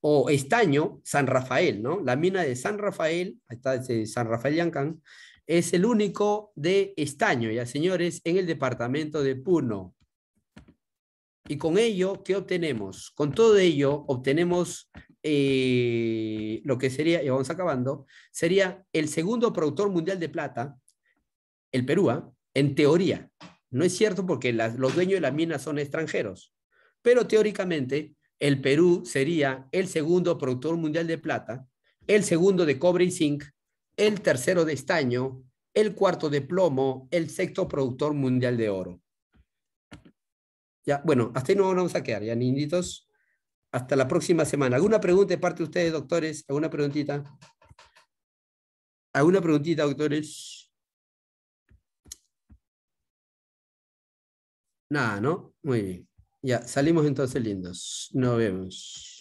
[SPEAKER 1] O estaño, San Rafael, ¿no? La mina de San Rafael, ahí está San Rafael Yancan, es el único de estaño, ya señores, en el departamento de Puno. Y con ello, ¿qué obtenemos? Con todo ello, obtenemos eh, lo que sería, y vamos acabando, sería el segundo productor mundial de plata, el Perú, ¿ah? en teoría. No es cierto porque los dueños de las minas son extranjeros, pero teóricamente el Perú sería el segundo productor mundial de plata, el segundo de cobre y zinc, el tercero de estaño, el cuarto de plomo, el sexto productor mundial de oro. Ya, bueno, hasta ahí nos vamos a quedar, ya, linditos. Hasta la próxima semana. ¿Alguna pregunta de parte de ustedes, doctores? ¿Alguna preguntita? ¿Alguna preguntita, doctores? Nada, ¿no? Muy bien. Ya, salimos entonces lindos. Nos vemos.